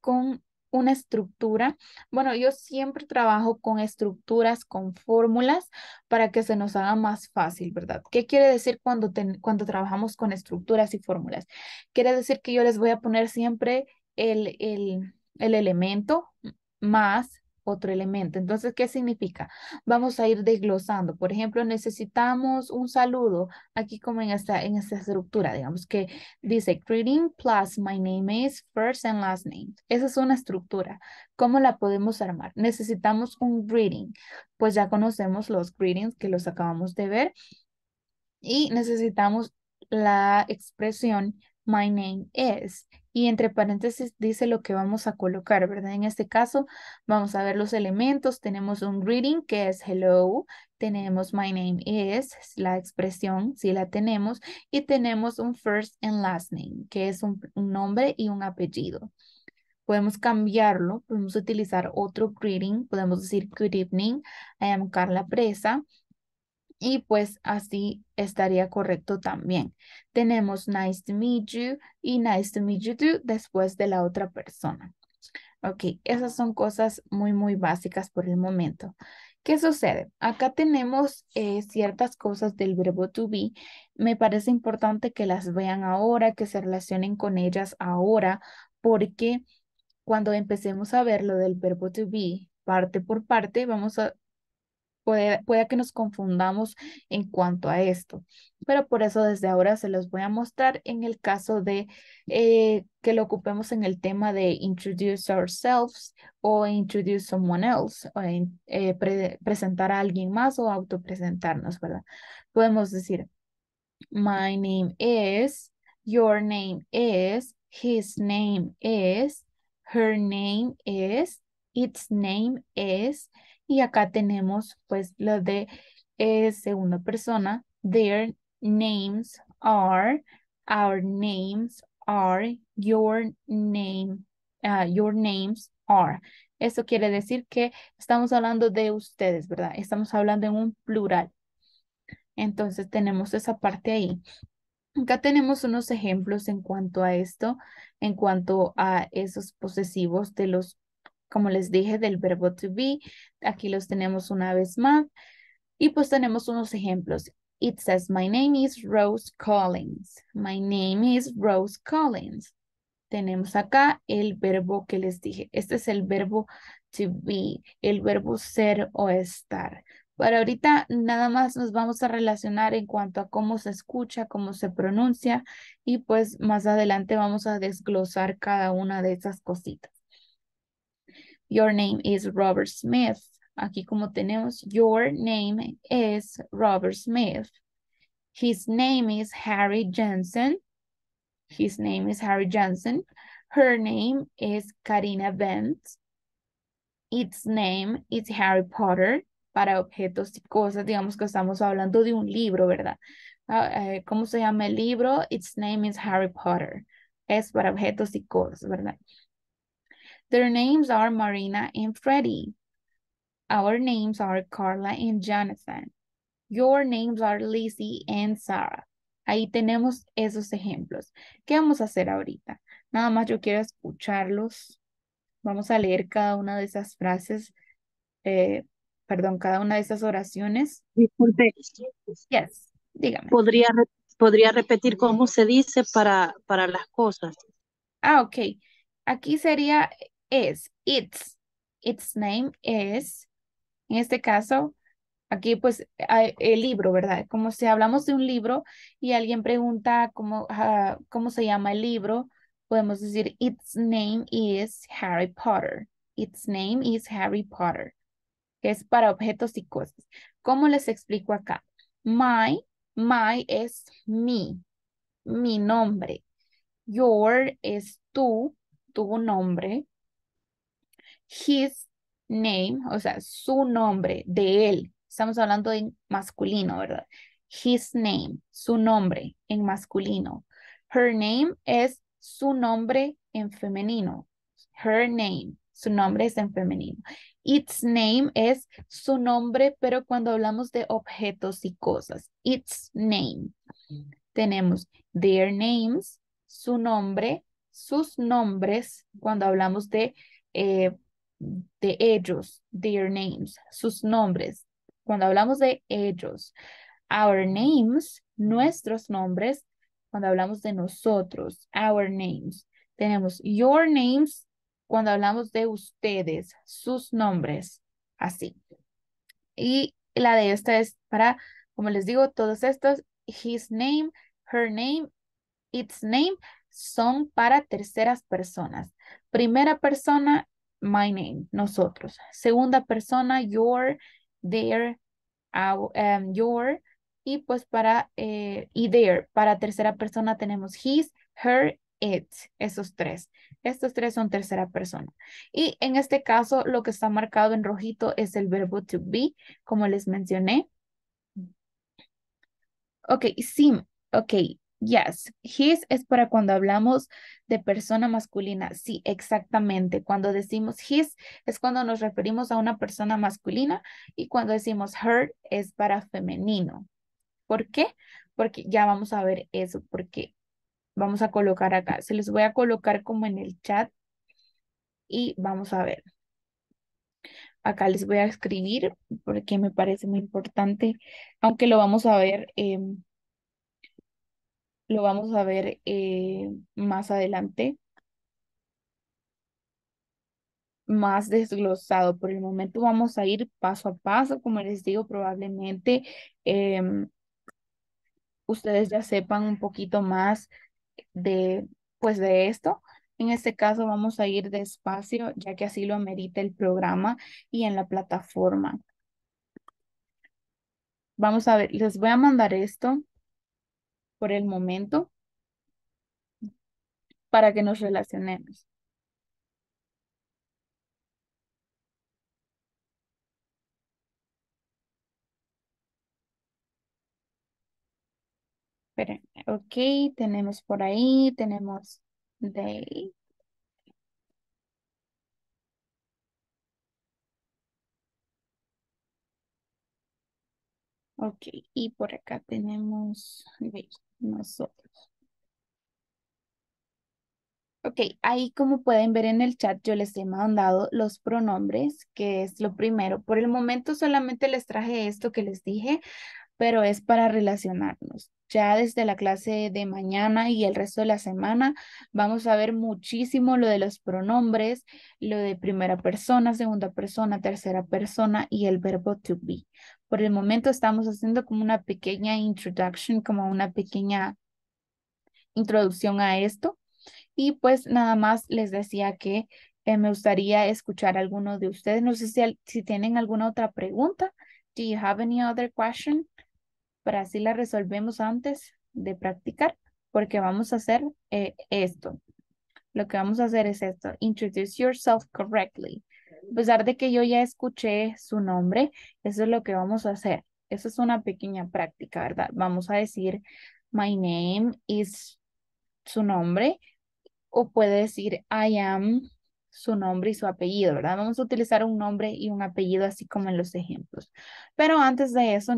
con una estructura. Bueno, yo siempre trabajo con estructuras, con fórmulas, para que se nos haga más fácil, ¿verdad? ¿Qué quiere decir cuando, cuando trabajamos con estructuras y fórmulas? Quiere decir que yo les voy a poner siempre el, el, el elemento más otro elemento. Entonces, ¿qué significa? Vamos a ir desglosando. Por ejemplo, necesitamos un saludo aquí como en esta, en esta estructura, digamos que dice greeting plus my name is first and last name. Esa es una estructura. ¿Cómo la podemos armar? Necesitamos un greeting. Pues ya conocemos los greetings que los acabamos de ver. Y necesitamos la expresión my name is y entre paréntesis dice lo que vamos a colocar, ¿verdad? En este caso vamos a ver los elementos. Tenemos un greeting que es hello, tenemos my name is, la expresión si la tenemos, y tenemos un first and last name que es un, nombre y un apellido. Podemos cambiarlo, podemos utilizar otro greeting, podemos decir good evening, I am Carla Presa, y pues así estaría correcto también. Tenemos nice to meet you y nice to meet you too después de la otra persona. Ok, esas son cosas muy, muy básicas por el momento. ¿Qué sucede? Acá tenemos eh, ciertas cosas del verbo to be. Me parece importante que las vean ahora, que se relacionen con ellas ahora, porque cuando empecemos a ver lo del verbo to be parte por parte, vamos a Puede, que nos confundamos en cuanto a esto, pero por eso desde ahora se los voy a mostrar en el caso de eh, que lo ocupemos en el tema de introduce ourselves o introduce someone else, eh, presentar a alguien más o autopresentarnos, ¿verdad? Podemos decir, my name is, your name is, his name is, her name is, its name is, y acá tenemos pues lo de eh, segunda persona. Their names are, our names are, your name, ah, your names are. Eso quiere decir que estamos hablando de ustedes, ¿verdad? Estamos hablando en un plural. Entonces tenemos esa parte ahí. Acá tenemos unos ejemplos en cuanto a esto, en cuanto a esos posesivos de los como les dije, del verbo to be. Aquí los tenemos una vez más. Y pues tenemos unos ejemplos. It says, my name is Rose Collins. My name is Rose Collins. Tenemos acá el verbo que les dije. Este es el verbo to be, el verbo ser o estar. Para ahorita nada más nos vamos a relacionar en cuanto a cómo se escucha, cómo se pronuncia y pues más adelante vamos a desglosar cada una de esas cositas. Your name is Robert Smith. Aquí como tenemos, your name is Robert Smith. His name is Harry Jensen. His name is Harry Jensen. Her name is Karina Bent. Its name is Harry Potter. Para objetos y cosas, digamos que estamos hablando de un libro, ¿verdad? Ah, eh, ¿Cómo se llama el libro? Its name is Harry Potter. Es para objetos y cosas, ¿verdad? Their names are Marina and Freddie. Our names are Carla and Jonathan. Your names are Lizzie and Sarah. Ahí tenemos esos ejemplos. ¿Qué vamos a hacer ahorita? Nada más yo quiero escucharlos. Vamos a leer cada una de esas frases, eh, perdón, cada una de esas oraciones. Disculpe. Yes, dígame. ¿Podría, podría repetir cómo se dice para, para las cosas? Ah, ok. Aquí sería es, its, its name is, en este caso, aquí pues el libro, ¿verdad? Como si hablamos de un libro y alguien pregunta cómo, ah, cómo se llama el libro, podemos decir, its name is Harry Potter. Its name is Harry Potter, que es para objetos y cosas. ¿Cómo les explico acá? My, my es mi, mi nombre. Your es tú, tu nombre his name, o sea, su nombre de él. Estamos hablando en masculino, ¿verdad? His name, su nombre en masculino. Her name es su nombre en femenino. Her name, su nombre es en femenino. Its name es su nombre, pero cuando hablamos de objetos y cosas, its name. Tenemos their names, su nombre, sus nombres, cuando hablamos de eh, de ellos, their names, sus nombres. Cuando hablamos de ellos, our names, nuestros nombres, cuando hablamos de nosotros, our names. Tenemos your names cuando hablamos de ustedes, sus nombres, así. Y la de esta es para, como les digo, todos estos, his name, her name, its name, son para terceras personas. Primera persona, my name, nosotros. Segunda persona, your, their, our, em, your. Y pues para, eh, y their. Para tercera persona tenemos his, her, it. Esos tres. Estos tres son tercera persona. Y en este caso, lo que está marcado en rojito es el verbo to be, como les mencioné. Ok, sim. Ok, Yes, his es para cuando hablamos de persona masculina. Sí, exactamente. Cuando decimos his es cuando nos referimos a una persona masculina y cuando decimos her es para femenino. ¿Por qué? Porque ya vamos a ver eso, porque vamos a colocar acá. Se les voy a colocar como en el chat y vamos a ver. Acá les voy a escribir porque me parece muy importante, aunque lo vamos a ver. Em, lo vamos a ver eh, más adelante, más desglosado. Por el momento vamos a ir paso a paso. Como les digo, probablemente em, ustedes ya sepan un poquito más de, pues de esto. En este caso vamos a ir despacio, ya que así lo amerita el programa y en la plataforma. Vamos a ver, les voy a mandar esto por el momento para que nos relacionemos. Ok, tenemos por ahí, tenemos de Ok, y por acá tenemos nosotros. Ok, ahí como pueden ver en el chat, yo les he mandado los pronombres, que es lo primero. Por el momento solamente les traje esto que les dije, pero es para relacionarnos. Ya desde la clase de mañana y el resto de la semana vamos a ver muchísimo lo de los pronombres, lo de primera persona, segunda persona, tercera persona y el verbo to be. Por el momento estamos haciendo como una pequeña introduction, como una pequeña introducción a esto. Y pues nada más les decía que eh, me gustaría escuchar a alguno de ustedes. No sé si, si tienen alguna otra pregunta. Do you have any other question? para así la resolvemos antes de practicar, porque vamos a hacer eh, esto. Lo que vamos a hacer es esto, introduce yourself correctly. A pesar de que yo ya escuché su nombre, eso es lo que vamos a hacer. Eso es una pequeña práctica, ¿verdad? Vamos a decir, my name is su nombre, o puede decir, I am su nombre y su apellido, ¿verdad? Vamos a utilizar un nombre y un apellido así como en los ejemplos. Pero antes de eso,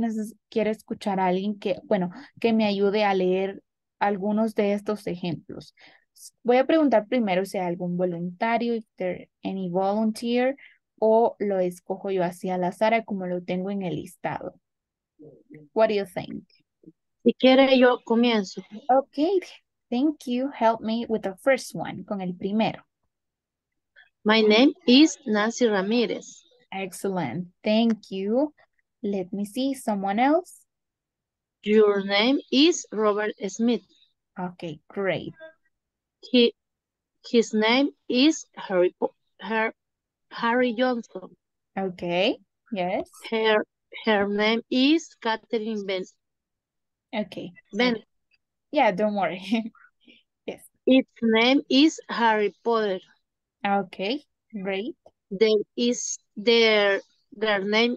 quiero escuchar a alguien que, bueno, que me ayude a leer algunos de estos ejemplos. Voy a preguntar primero si hay algún voluntario, if there any volunteer, o lo escojo yo así la Sara como lo tengo en el listado. What do you think? Si quiere yo comienzo. Okay, thank you. Help me with the first one, con el primero. My mm-hmm. name is Nancy Ramirez. Excellent. Thank you. Let me see someone else. Your name is Robert Smith. Okay, great. He, his name is Harry, her, Harry Johnson. Okay, yes. Her, her name is Catherine Ben. Okay. Ben. Yeah, don't worry. yes. Its name is Harry Potter. Ah, okay, great. There is their their name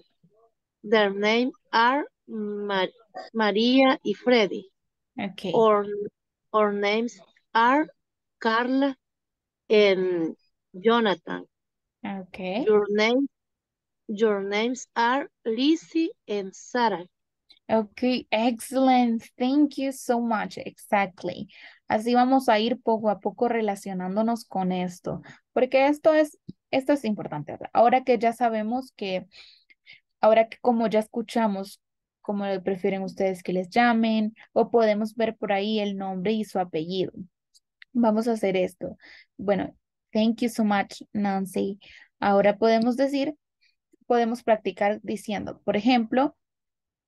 their name are Mar María y Freddy. Okay. Or our names are Carla and Jonathan. Okay. Your name your names are Lizzie and Sarah. Okay, excellent. Thank you so much. Exactly. Así vamos a ir poco a poco relacionándonos con esto. Porque esto es, esto es importante. Ahora que ya sabemos que, ahora que como ya escuchamos cómo prefieren ustedes que les llamen, o podemos ver por ahí el nombre y su apellido. Vamos a hacer esto. Bueno, thank you so much, Nancy. Ahora podemos decir, podemos practicar diciendo, por ejemplo,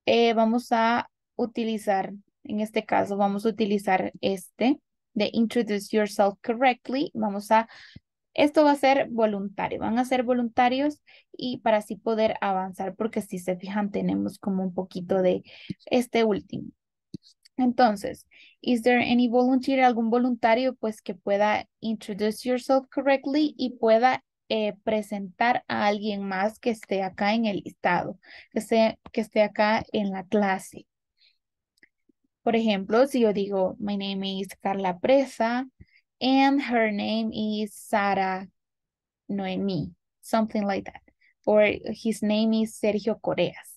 eh, vamos a utilizar, en este caso, vamos a utilizar este de introduce yourself correctly. Vamos a esto va a ser voluntario, van a ser voluntarios y para así poder avanzar, porque si se fijan tenemos como un poquito de este último. Entonces, is there any volunteer, algún voluntario pues que pueda introduce yourself correctly y pueda eh, presentar a alguien más que esté acá en el listado, que, que esté acá en la clase? Por ejemplo, si yo digo, my name is Carla Presa, and her name is Sara Noemi, something like that. Or his name is Sergio Coreas.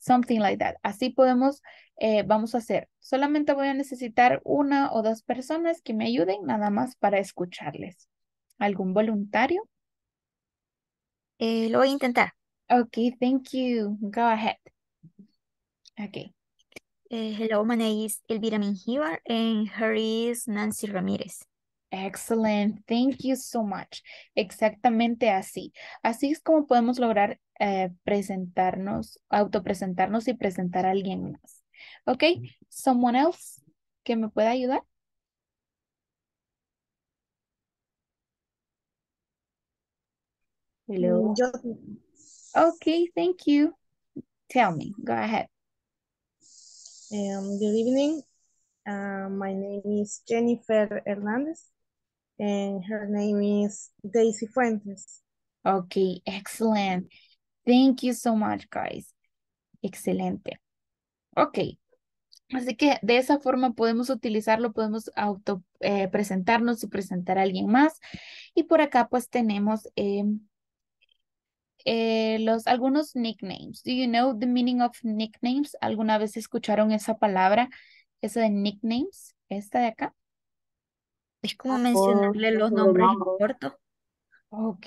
Something like that. Así podemos, eh, vamos a hacer. Solamente voy a necesitar una o dos personas que me ayuden nada más para escucharles. ¿Algún voluntario? Eh, lo voy a intentar. Ok, thank you. Go ahead. Okay. Eh, hello, my name is Elvira Mingibar and her is Nancy Ramírez. Excellent, thank you so much. Exactamente así. Así es como podemos lograr eh, presentarnos, autopresentarnos y presentar a alguien más. Ok, someone else que me pueda ayudar. Hello. Mm, ok, Okay, thank you. Tell me, go ahead. Um, good evening. Uh, my name is Jennifer Hernández and her name is Daisy Fuentes. Okay, excellent. Thank you so much, guys. Excelente. Ok. Así que de esa forma podemos utilizarlo, podemos auto eh, presentarnos y presentar a alguien más. Y por acá pues tenemos... Em, eh, los, algunos nicknames. Do you know the meaning of nicknames? ¿Alguna vez escucharon esa palabra, esa de nicknames? Esta de acá. Es como ah, mencionarle los nombres cortos. Ok,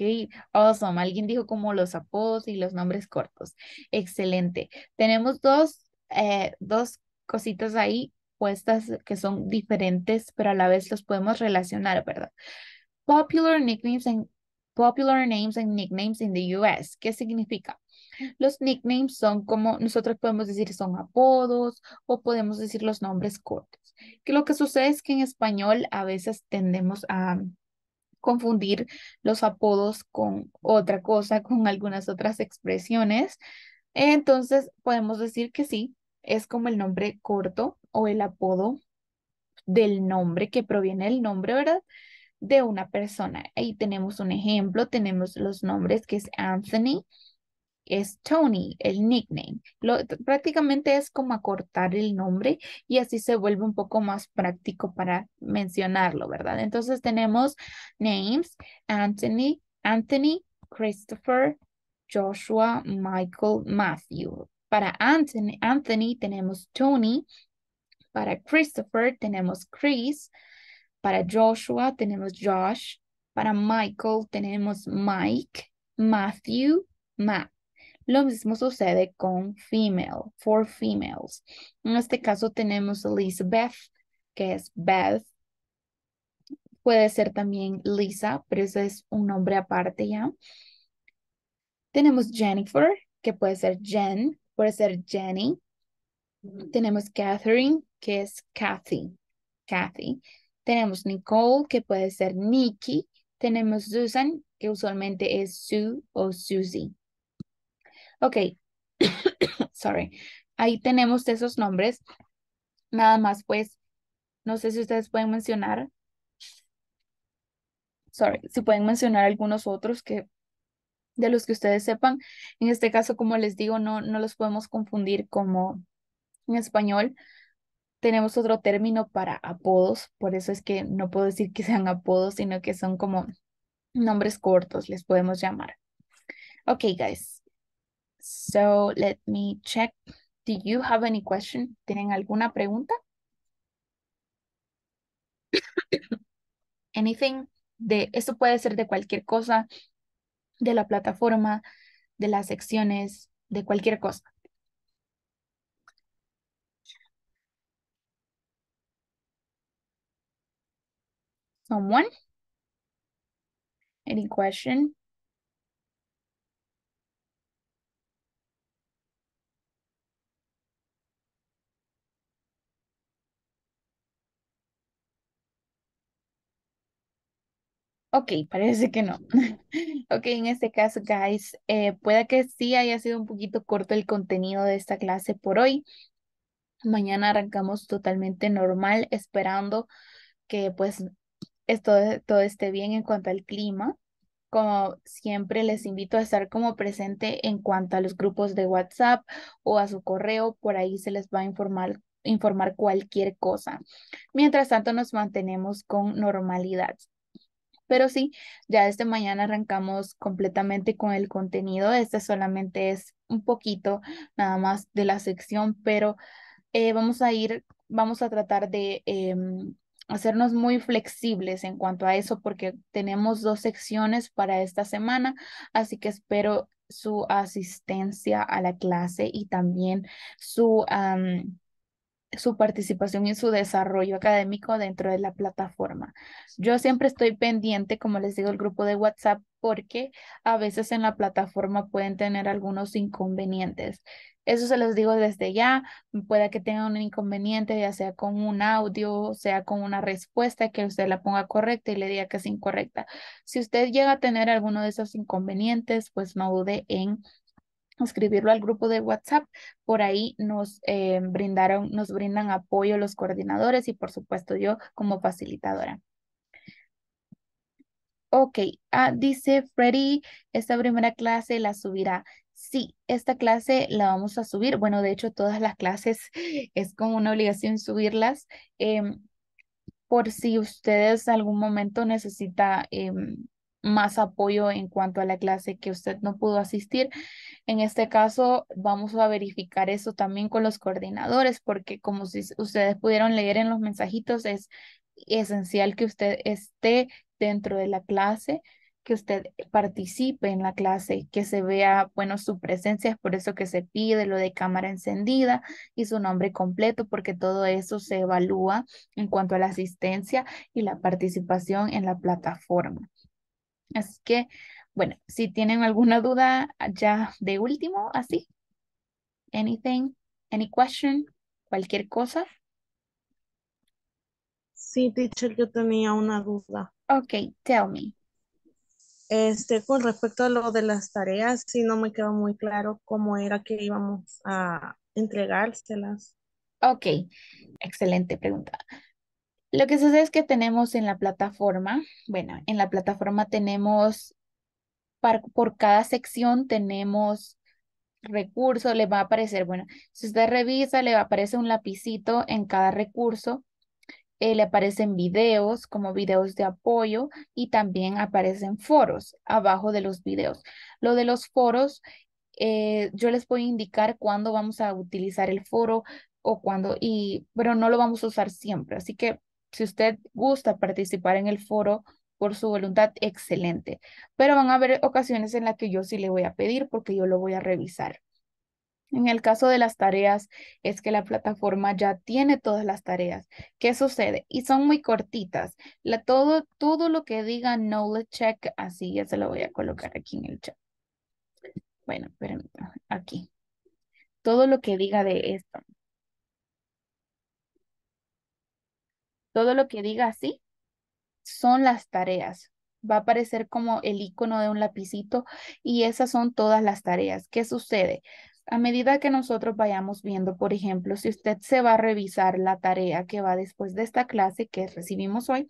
awesome. Alguien dijo como los apodos y los nombres cortos. Excelente. Tenemos dos, eh, dos cositas ahí puestas que son diferentes, pero a la vez los podemos relacionar, ¿verdad? Popular nicknames en Popular Names and Nicknames in the US. ¿Qué significa? Los nicknames son como nosotros podemos decir son apodos o podemos decir los nombres cortos. Que lo que sucede es que en español a veces tendemos a confundir los apodos con otra cosa, con algunas otras expresiones. Entonces podemos decir que sí, es como el nombre corto o el apodo del nombre que proviene del nombre, ¿verdad? de una persona. Ahí tenemos un ejemplo, tenemos los nombres que es Anthony, es Tony, el nickname. Lo, prácticamente es como acortar el nombre y así se vuelve un poco más práctico para mencionarlo, ¿verdad? Entonces tenemos names, Anthony, Anthony, Christopher, Joshua, Michael, Matthew. Para Anthony, Anthony tenemos Tony, para Christopher tenemos Chris, para Joshua tenemos Josh. Para Michael tenemos Mike. Matthew, Matt. Lo mismo sucede con female, for females. En este caso tenemos Elizabeth, que es Beth. Puede ser también Lisa, pero ese es un nombre aparte ya. Tenemos Jennifer, que puede ser Jen, puede ser Jenny. Tenemos Catherine, que es Kathy. Kathy. Tenemos Nicole, que puede ser Nikki. Tenemos Susan, que usualmente es Sue o Susie. Ok, sorry. Ahí tenemos esos nombres. Nada más, pues, no sé si ustedes pueden mencionar. Sorry, si pueden mencionar algunos otros que de los que ustedes sepan. En este caso, como les digo, no, no los podemos confundir como en español, tenemos otro término para apodos, por eso es que no puedo decir que sean apodos, sino que son como nombres cortos, les podemos llamar. Ok, guys. So let me check. Do you have any question? ¿Tienen alguna pregunta? Anything de esto puede ser de cualquier cosa, de la plataforma, de las secciones, de cualquier cosa. Someone? Any question? Ok, parece que no. ok, en este caso, guys, eh, pueda que sí haya sido un poquito corto el contenido de esta clase por hoy. Mañana arrancamos totalmente normal, esperando que pues e, todo esté bien en cuanto al clima. Como siempre, les invito a estar como presente en cuanto a los grupos de WhatsApp o a su correo. Por ahí se les va a informar, informar cualquier cosa. Mientras tanto, nos mantenemos con normalidad. Pero sí, ya esta mañana arrancamos completamente con el contenido. Este solamente es un poquito nada más de la sección, pero eh, vamos a ir, vamos a tratar de em, hacernos muy flexibles en cuanto a eso porque tenemos dos secciones para esta semana, así que espero su asistencia a la clase y también su su participación y su desarrollo académico dentro de la plataforma. Yo siempre estoy pendiente, como les digo, el grupo de WhatsApp porque a veces en la plataforma pueden tener algunos inconvenientes. Eso se los digo desde ya, pueda que tengan un inconveniente, ya sea con un audio, sea con una respuesta que usted la ponga correcta y le diga que es incorrecta. Si usted llega a tener alguno de esos inconvenientes, pues no dude en escribirlo al grupo de WhatsApp. Por ahí nos eh, brindaron, nos brindan apoyo los coordinadores y por supuesto yo como facilitadora. Ok, ah, dice Freddy, esta primera clase la subirá. Sí, esta clase la vamos a subir. Bueno, de hecho, todas las clases es como una obligación subirlas. Em, por si ustedes algún momento necesita em, más apoyo en cuanto a la clase que usted no pudo asistir. En este caso, vamos a verificar eso también con los coordinadores, porque como ustedes pudieron leer en los mensajitos, es esencial que usted esté dentro de la clase, que usted participe en la clase, que se vea, bueno, su presencia, es por eso que se pide lo de cámara encendida y su nombre completo, porque todo eso se evalúa en cuanto a la asistencia y la participación en la plataforma. Así que, bueno, si tienen alguna duda ya de último, así. Anything, any question, cualquier cosa. Sí, teacher, yo tenía una duda. Ok, tell me. Este, con respecto a lo de las tareas, sí no me quedó muy claro cómo era que íbamos a entregárselas. Ok, excelente pregunta. Lo que sucede es que tenemos en la plataforma, bueno, en la plataforma tenemos, por cada sección tenemos recurso, le va a aparecer, bueno, si usted revisa, le aparece un lapicito en cada recurso, eh, le aparecen videos como videos de apoyo y también aparecen foros abajo de los videos. Lo de los foros, eh, yo les voy a indicar cuándo vamos a utilizar el foro o cuándo, y, pero no lo vamos a usar siempre, así que si usted gusta participar en el foro por su voluntad, excelente. Pero van a haber ocasiones en las que yo sí le voy a pedir porque yo lo voy a revisar. En el caso de las tareas, es que la plataforma ya tiene todas las tareas. ¿Qué sucede? Y son muy cortitas. La, todo, todo lo que diga knowledge check, así ya se lo voy a colocar aquí en el chat. Bueno, permítanme, aquí. Todo lo que diga de esto. Todo lo que diga así son las tareas. Va a aparecer como el icono de un lapicito y esas son todas las tareas. ¿Qué sucede? A medida que nosotros vayamos viendo, por ejemplo, si usted se va a revisar la tarea que va después de esta clase que recibimos hoy,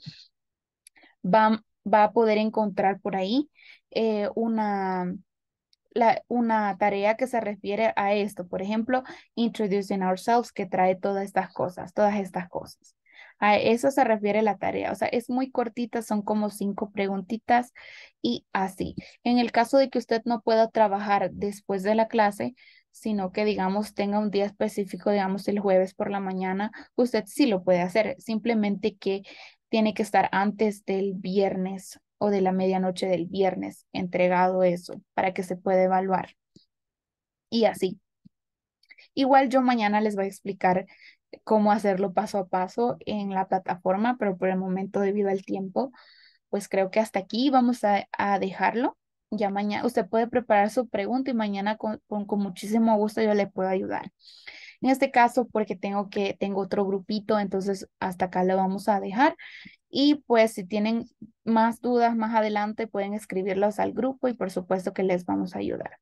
va, a poder encontrar por ahí eh, una, una tarea que se refiere a esto. Por ejemplo, Introducing Ourselves, que trae todas estas cosas, todas estas cosas. A eso se refiere la tarea. O sea, es muy cortita, son como cinco preguntitas y así. En el caso de que usted no pueda trabajar después de la clase, sino que digamos tenga un día específico, digamos el jueves por la mañana, usted sí lo puede hacer, simplemente que tiene que estar antes del viernes o de la medianoche del viernes entregado eso para que se pueda evaluar. Y así. Igual yo mañana les voy a explicar cómo hacerlo paso a paso en la plataforma, pero por el momento, debido al tiempo, pues creo que hasta aquí vamos a, dejarlo. Ya mañana, usted puede preparar su pregunta y mañana con, muchísimo gusto yo le puedo ayudar. En este caso, porque tengo que, tengo otro grupito, entonces hasta acá lo vamos a dejar. Y pues si tienen más dudas más adelante, pueden escribirlos al grupo y por supuesto que les vamos a ayudar.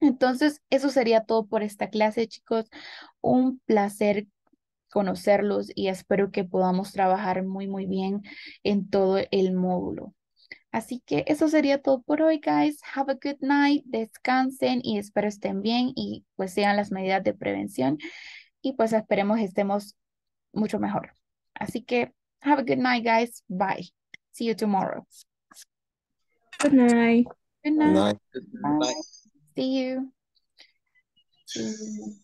Entonces, eso sería todo por esta clase, chicos. Un placer conocerlos y espero que podamos trabajar muy, muy bien en todo el módulo. Así que eso sería todo por hoy, guys. Have a good night, descansen y espero estén bien y pues sean las medidas de prevención y pues esperemos estemos mucho mejor. Así que have a good night, guys. Bye. See you tomorrow. Good night. Good night. Good night. See you.